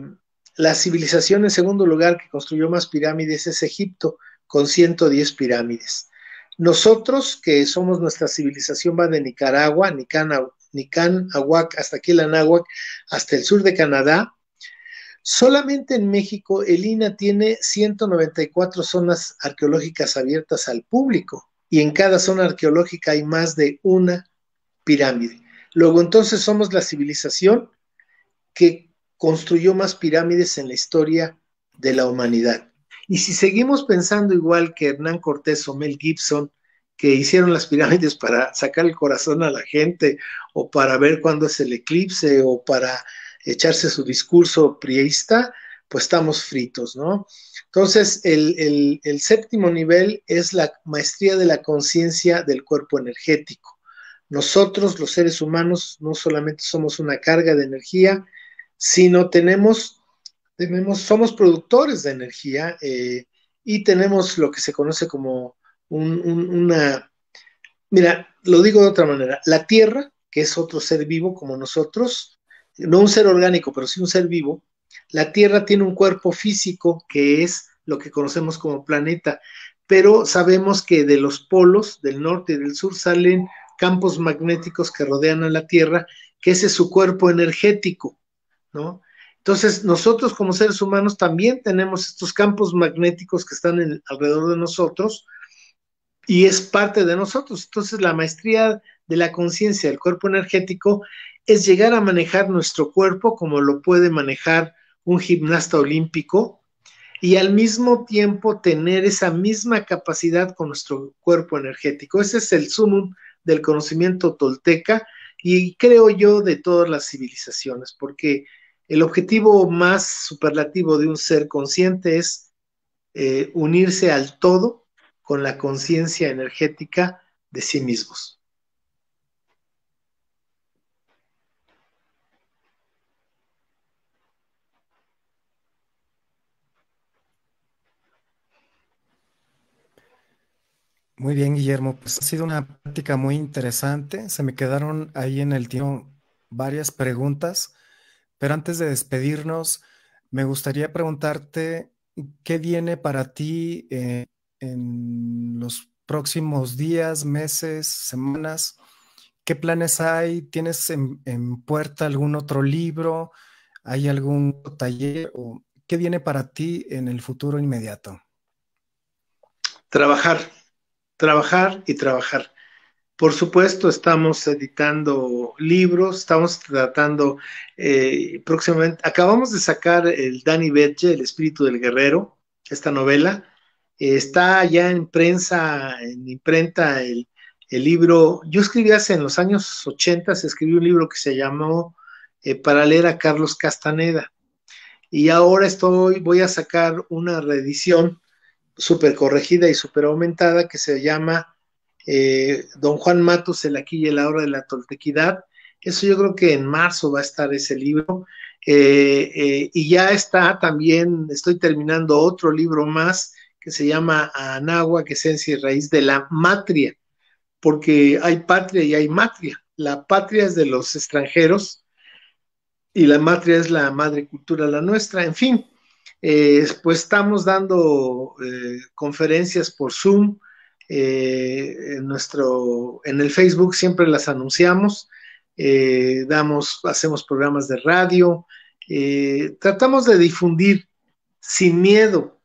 la civilización en segundo lugar que construyó más pirámides es Egipto, con 110 pirámides. Nosotros, que somos nuestra civilización, va de Nicaragua, Nican, hasta aquí el hasta el sur de Canadá, Solamente en México el INA tiene 194 zonas arqueológicas abiertas al público y en cada zona arqueológica hay más de una pirámide. Luego entonces somos la civilización que construyó más pirámides en la historia de la humanidad. Y si seguimos pensando igual que Hernán Cortés o Mel Gibson, que hicieron las pirámides para sacar el corazón a la gente o para ver cuándo es el eclipse o para echarse su discurso priísta, pues estamos fritos, ¿no? Entonces, el, séptimo nivel es la maestría de la conciencia del cuerpo energético. Nosotros, los seres humanos, no solamente somos una carga de energía, sino tenemos, somos productores de energía eh, y tenemos lo que se conoce como una... Mira, lo digo de otra manera, la Tierra, que es otro ser vivo como nosotros, no un ser orgánico, pero sí un ser vivo, la Tierra tiene un cuerpo físico que es lo que conocemos como planeta, pero sabemos que de los polos, del norte y del sur, salen campos magnéticos que rodean a la Tierra, que ese es su cuerpo energético, ¿no? Entonces, nosotros como seres humanos también tenemos estos campos magnéticos que están alrededor de nosotros y es parte de nosotros. Entonces, la maestría de la conciencia, del cuerpo energético, es llegar a manejar nuestro cuerpo como lo puede manejar un gimnasta olímpico y al mismo tiempo tener esa misma capacidad con nuestro cuerpo energético. Ese es el sumum del conocimiento tolteca y creo yo de todas las civilizaciones, porque el objetivo más superlativo de un ser consciente es eh, unirse al todo con la conciencia energética de sí mismos. Muy bien, Guillermo. Pues ha sido una práctica muy interesante. Se me quedaron ahí en el tiempo varias preguntas, pero antes de despedirnos, me gustaría preguntarte qué viene para ti eh, en los próximos días, meses, semanas. ¿Qué planes hay? ¿Tienes en, puerta algún otro libro? ¿Hay algún taller? ¿O ¿Qué viene para ti en el futuro inmediato? Trabajar trabajar y trabajar. Por supuesto, estamos editando libros, estamos tratando eh, próximamente, acabamos de sacar el Dani Berge, El Espíritu del Guerrero, esta novela. Eh, está ya en prensa, en imprenta el, libro. Yo escribí hace en los años 80, escribió un libro que se llamó eh, Para leer a Carlos Castaneda. Y ahora estoy, voy a sacar una reedición súper corregida y súper aumentada que se llama eh, Don Juan Matos, el aquí y el Hora de la toltequidad. Eso yo creo que en marzo va a estar ese libro. Eh, eh, y ya está también, estoy terminando otro libro más que se llama Anagua, que esencia y raíz de la matria, porque hay patria y hay matria. La patria es de los extranjeros y la matria es la madre cultura, la nuestra. En fin, eh, pues estamos dando eh, conferencias por Zoom, eh, en nuestro, en el Facebook siempre las anunciamos, damos, hacemos programas de radio, tratamos de difundir sin miedo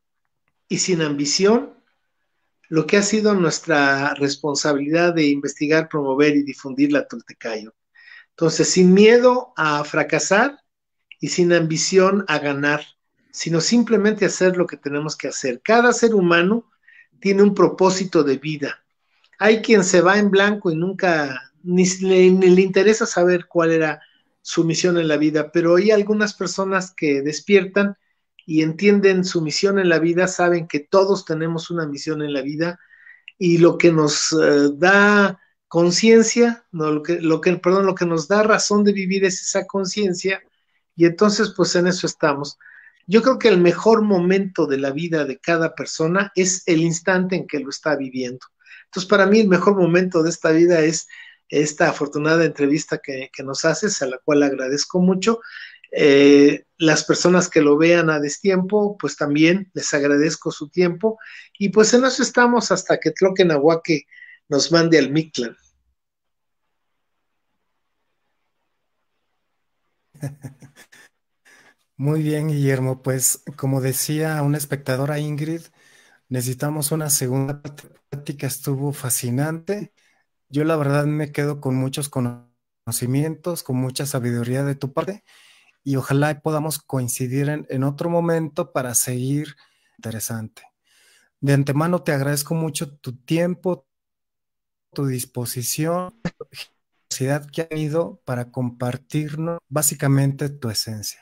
y sin ambición lo que ha sido nuestra responsabilidad de investigar, promover y difundir la Toltecayo. Entonces, sin miedo a fracasar y sin ambición a ganar sino simplemente hacer lo que tenemos que hacer. Cada ser humano tiene un propósito de vida. Hay quien se va en blanco y nunca, ni le, interesa saber cuál era su misión en la vida, pero hay algunas personas que despiertan y entienden su misión en la vida, saben que todos tenemos una misión en la vida y lo que nos eh, da conciencia, lo que, lo que, perdón, lo que nos da razón de vivir es esa conciencia y entonces pues en eso estamos. Yo creo que el mejor momento de la vida de cada persona es el instante en que lo está viviendo. Entonces, para mí el mejor momento de esta vida es esta afortunada entrevista que, nos haces, a la cual agradezco mucho. Eh, las personas que lo vean a destiempo, pues también les agradezco su tiempo. Y pues en eso estamos hasta que Tloquenahuaque nos mande al Mictlan. Muy bien, Guillermo. Pues como decía una espectadora Ingrid, necesitamos una segunda parte. estuvo fascinante. Yo la verdad me quedo con muchos conocimientos, con mucha sabiduría de tu parte y ojalá podamos coincidir en, otro momento para seguir interesante. De antemano te agradezco mucho tu tiempo, tu disposición, la que ha ido para compartirnos básicamente tu esencia.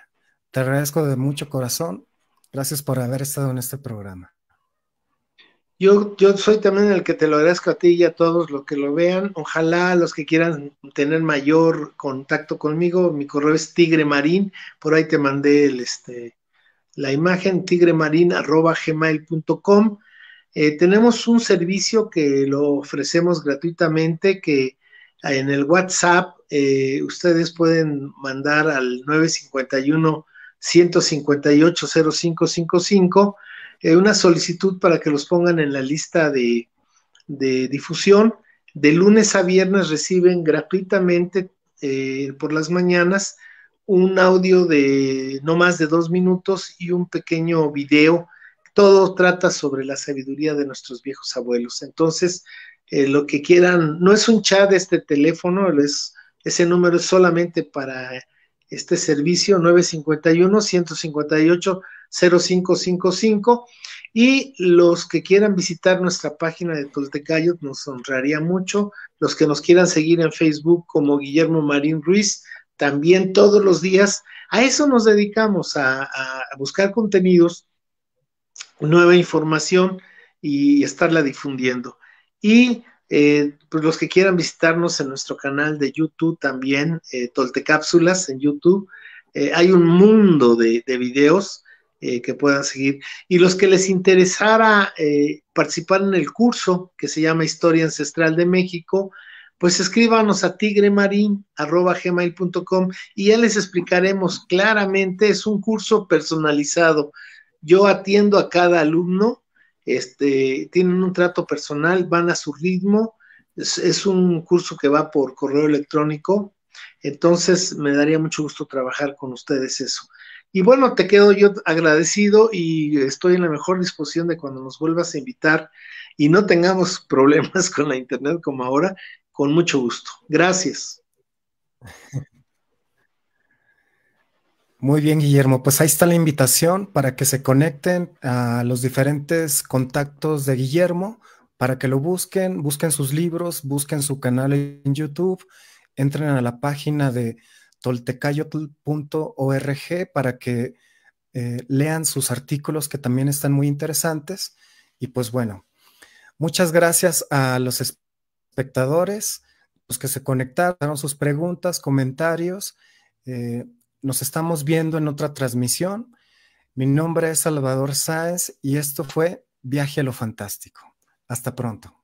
Te agradezco de mucho corazón. Gracias por haber estado en este programa. Yo, yo soy también el que te lo agradezco a ti y a todos los que lo vean. Ojalá los que quieran tener mayor contacto conmigo, mi correo es Tigre Marín. Por ahí te mandé el, este, la imagen tigremarin.gmail.com. Eh, tenemos un servicio que lo ofrecemos gratuitamente que en el WhatsApp eh, ustedes pueden mandar al 951 158-0555, eh, una solicitud para que los pongan en la lista de, difusión. De lunes a viernes reciben gratuitamente eh, por las mañanas un audio de no más de dos minutos y un pequeño video. Todo trata sobre la sabiduría de nuestros viejos abuelos. Entonces, eh, lo que quieran, no es un chat este teléfono, es, ese número es solamente para este servicio 951-158-0555. Y los que quieran visitar nuestra página de Toltecayot nos honraría mucho. Los que nos quieran seguir en Facebook como Guillermo Marín Ruiz, también todos los días. A eso nos dedicamos, a, a buscar contenidos, nueva información y estarla difundiendo. Y eh, pues los que quieran visitarnos en nuestro canal de YouTube también, eh, Toltecápsulas en YouTube, eh, hay un mundo de, videos eh, que puedan seguir. Y los que les interesara participar en el curso que se llama Historia Ancestral de México, pues escríbanos a tigremarin.com y ya les explicaremos claramente, es un curso personalizado. Yo atiendo a cada alumno este, tienen un trato personal, van a su ritmo, es, un curso que va por correo electrónico, entonces me daría mucho gusto trabajar con ustedes eso. Y bueno, te quedo yo agradecido y estoy en la mejor disposición de cuando nos vuelvas a invitar y no tengamos problemas con la internet como ahora, con mucho gusto. Gracias. Muy bien, Guillermo. Pues ahí está la invitación para que se conecten a los diferentes contactos de Guillermo, para que lo busquen, busquen sus libros, busquen su canal en YouTube, entren a la página de toltecayotl.org para que eh, lean sus artículos que también están muy interesantes. Y pues bueno, muchas gracias a los espectadores, los que se conectaron, sus preguntas, comentarios. Eh, nos estamos viendo en otra transmisión. Mi nombre es Salvador Sáenz y esto fue Viaje a lo Fantástico. Hasta pronto.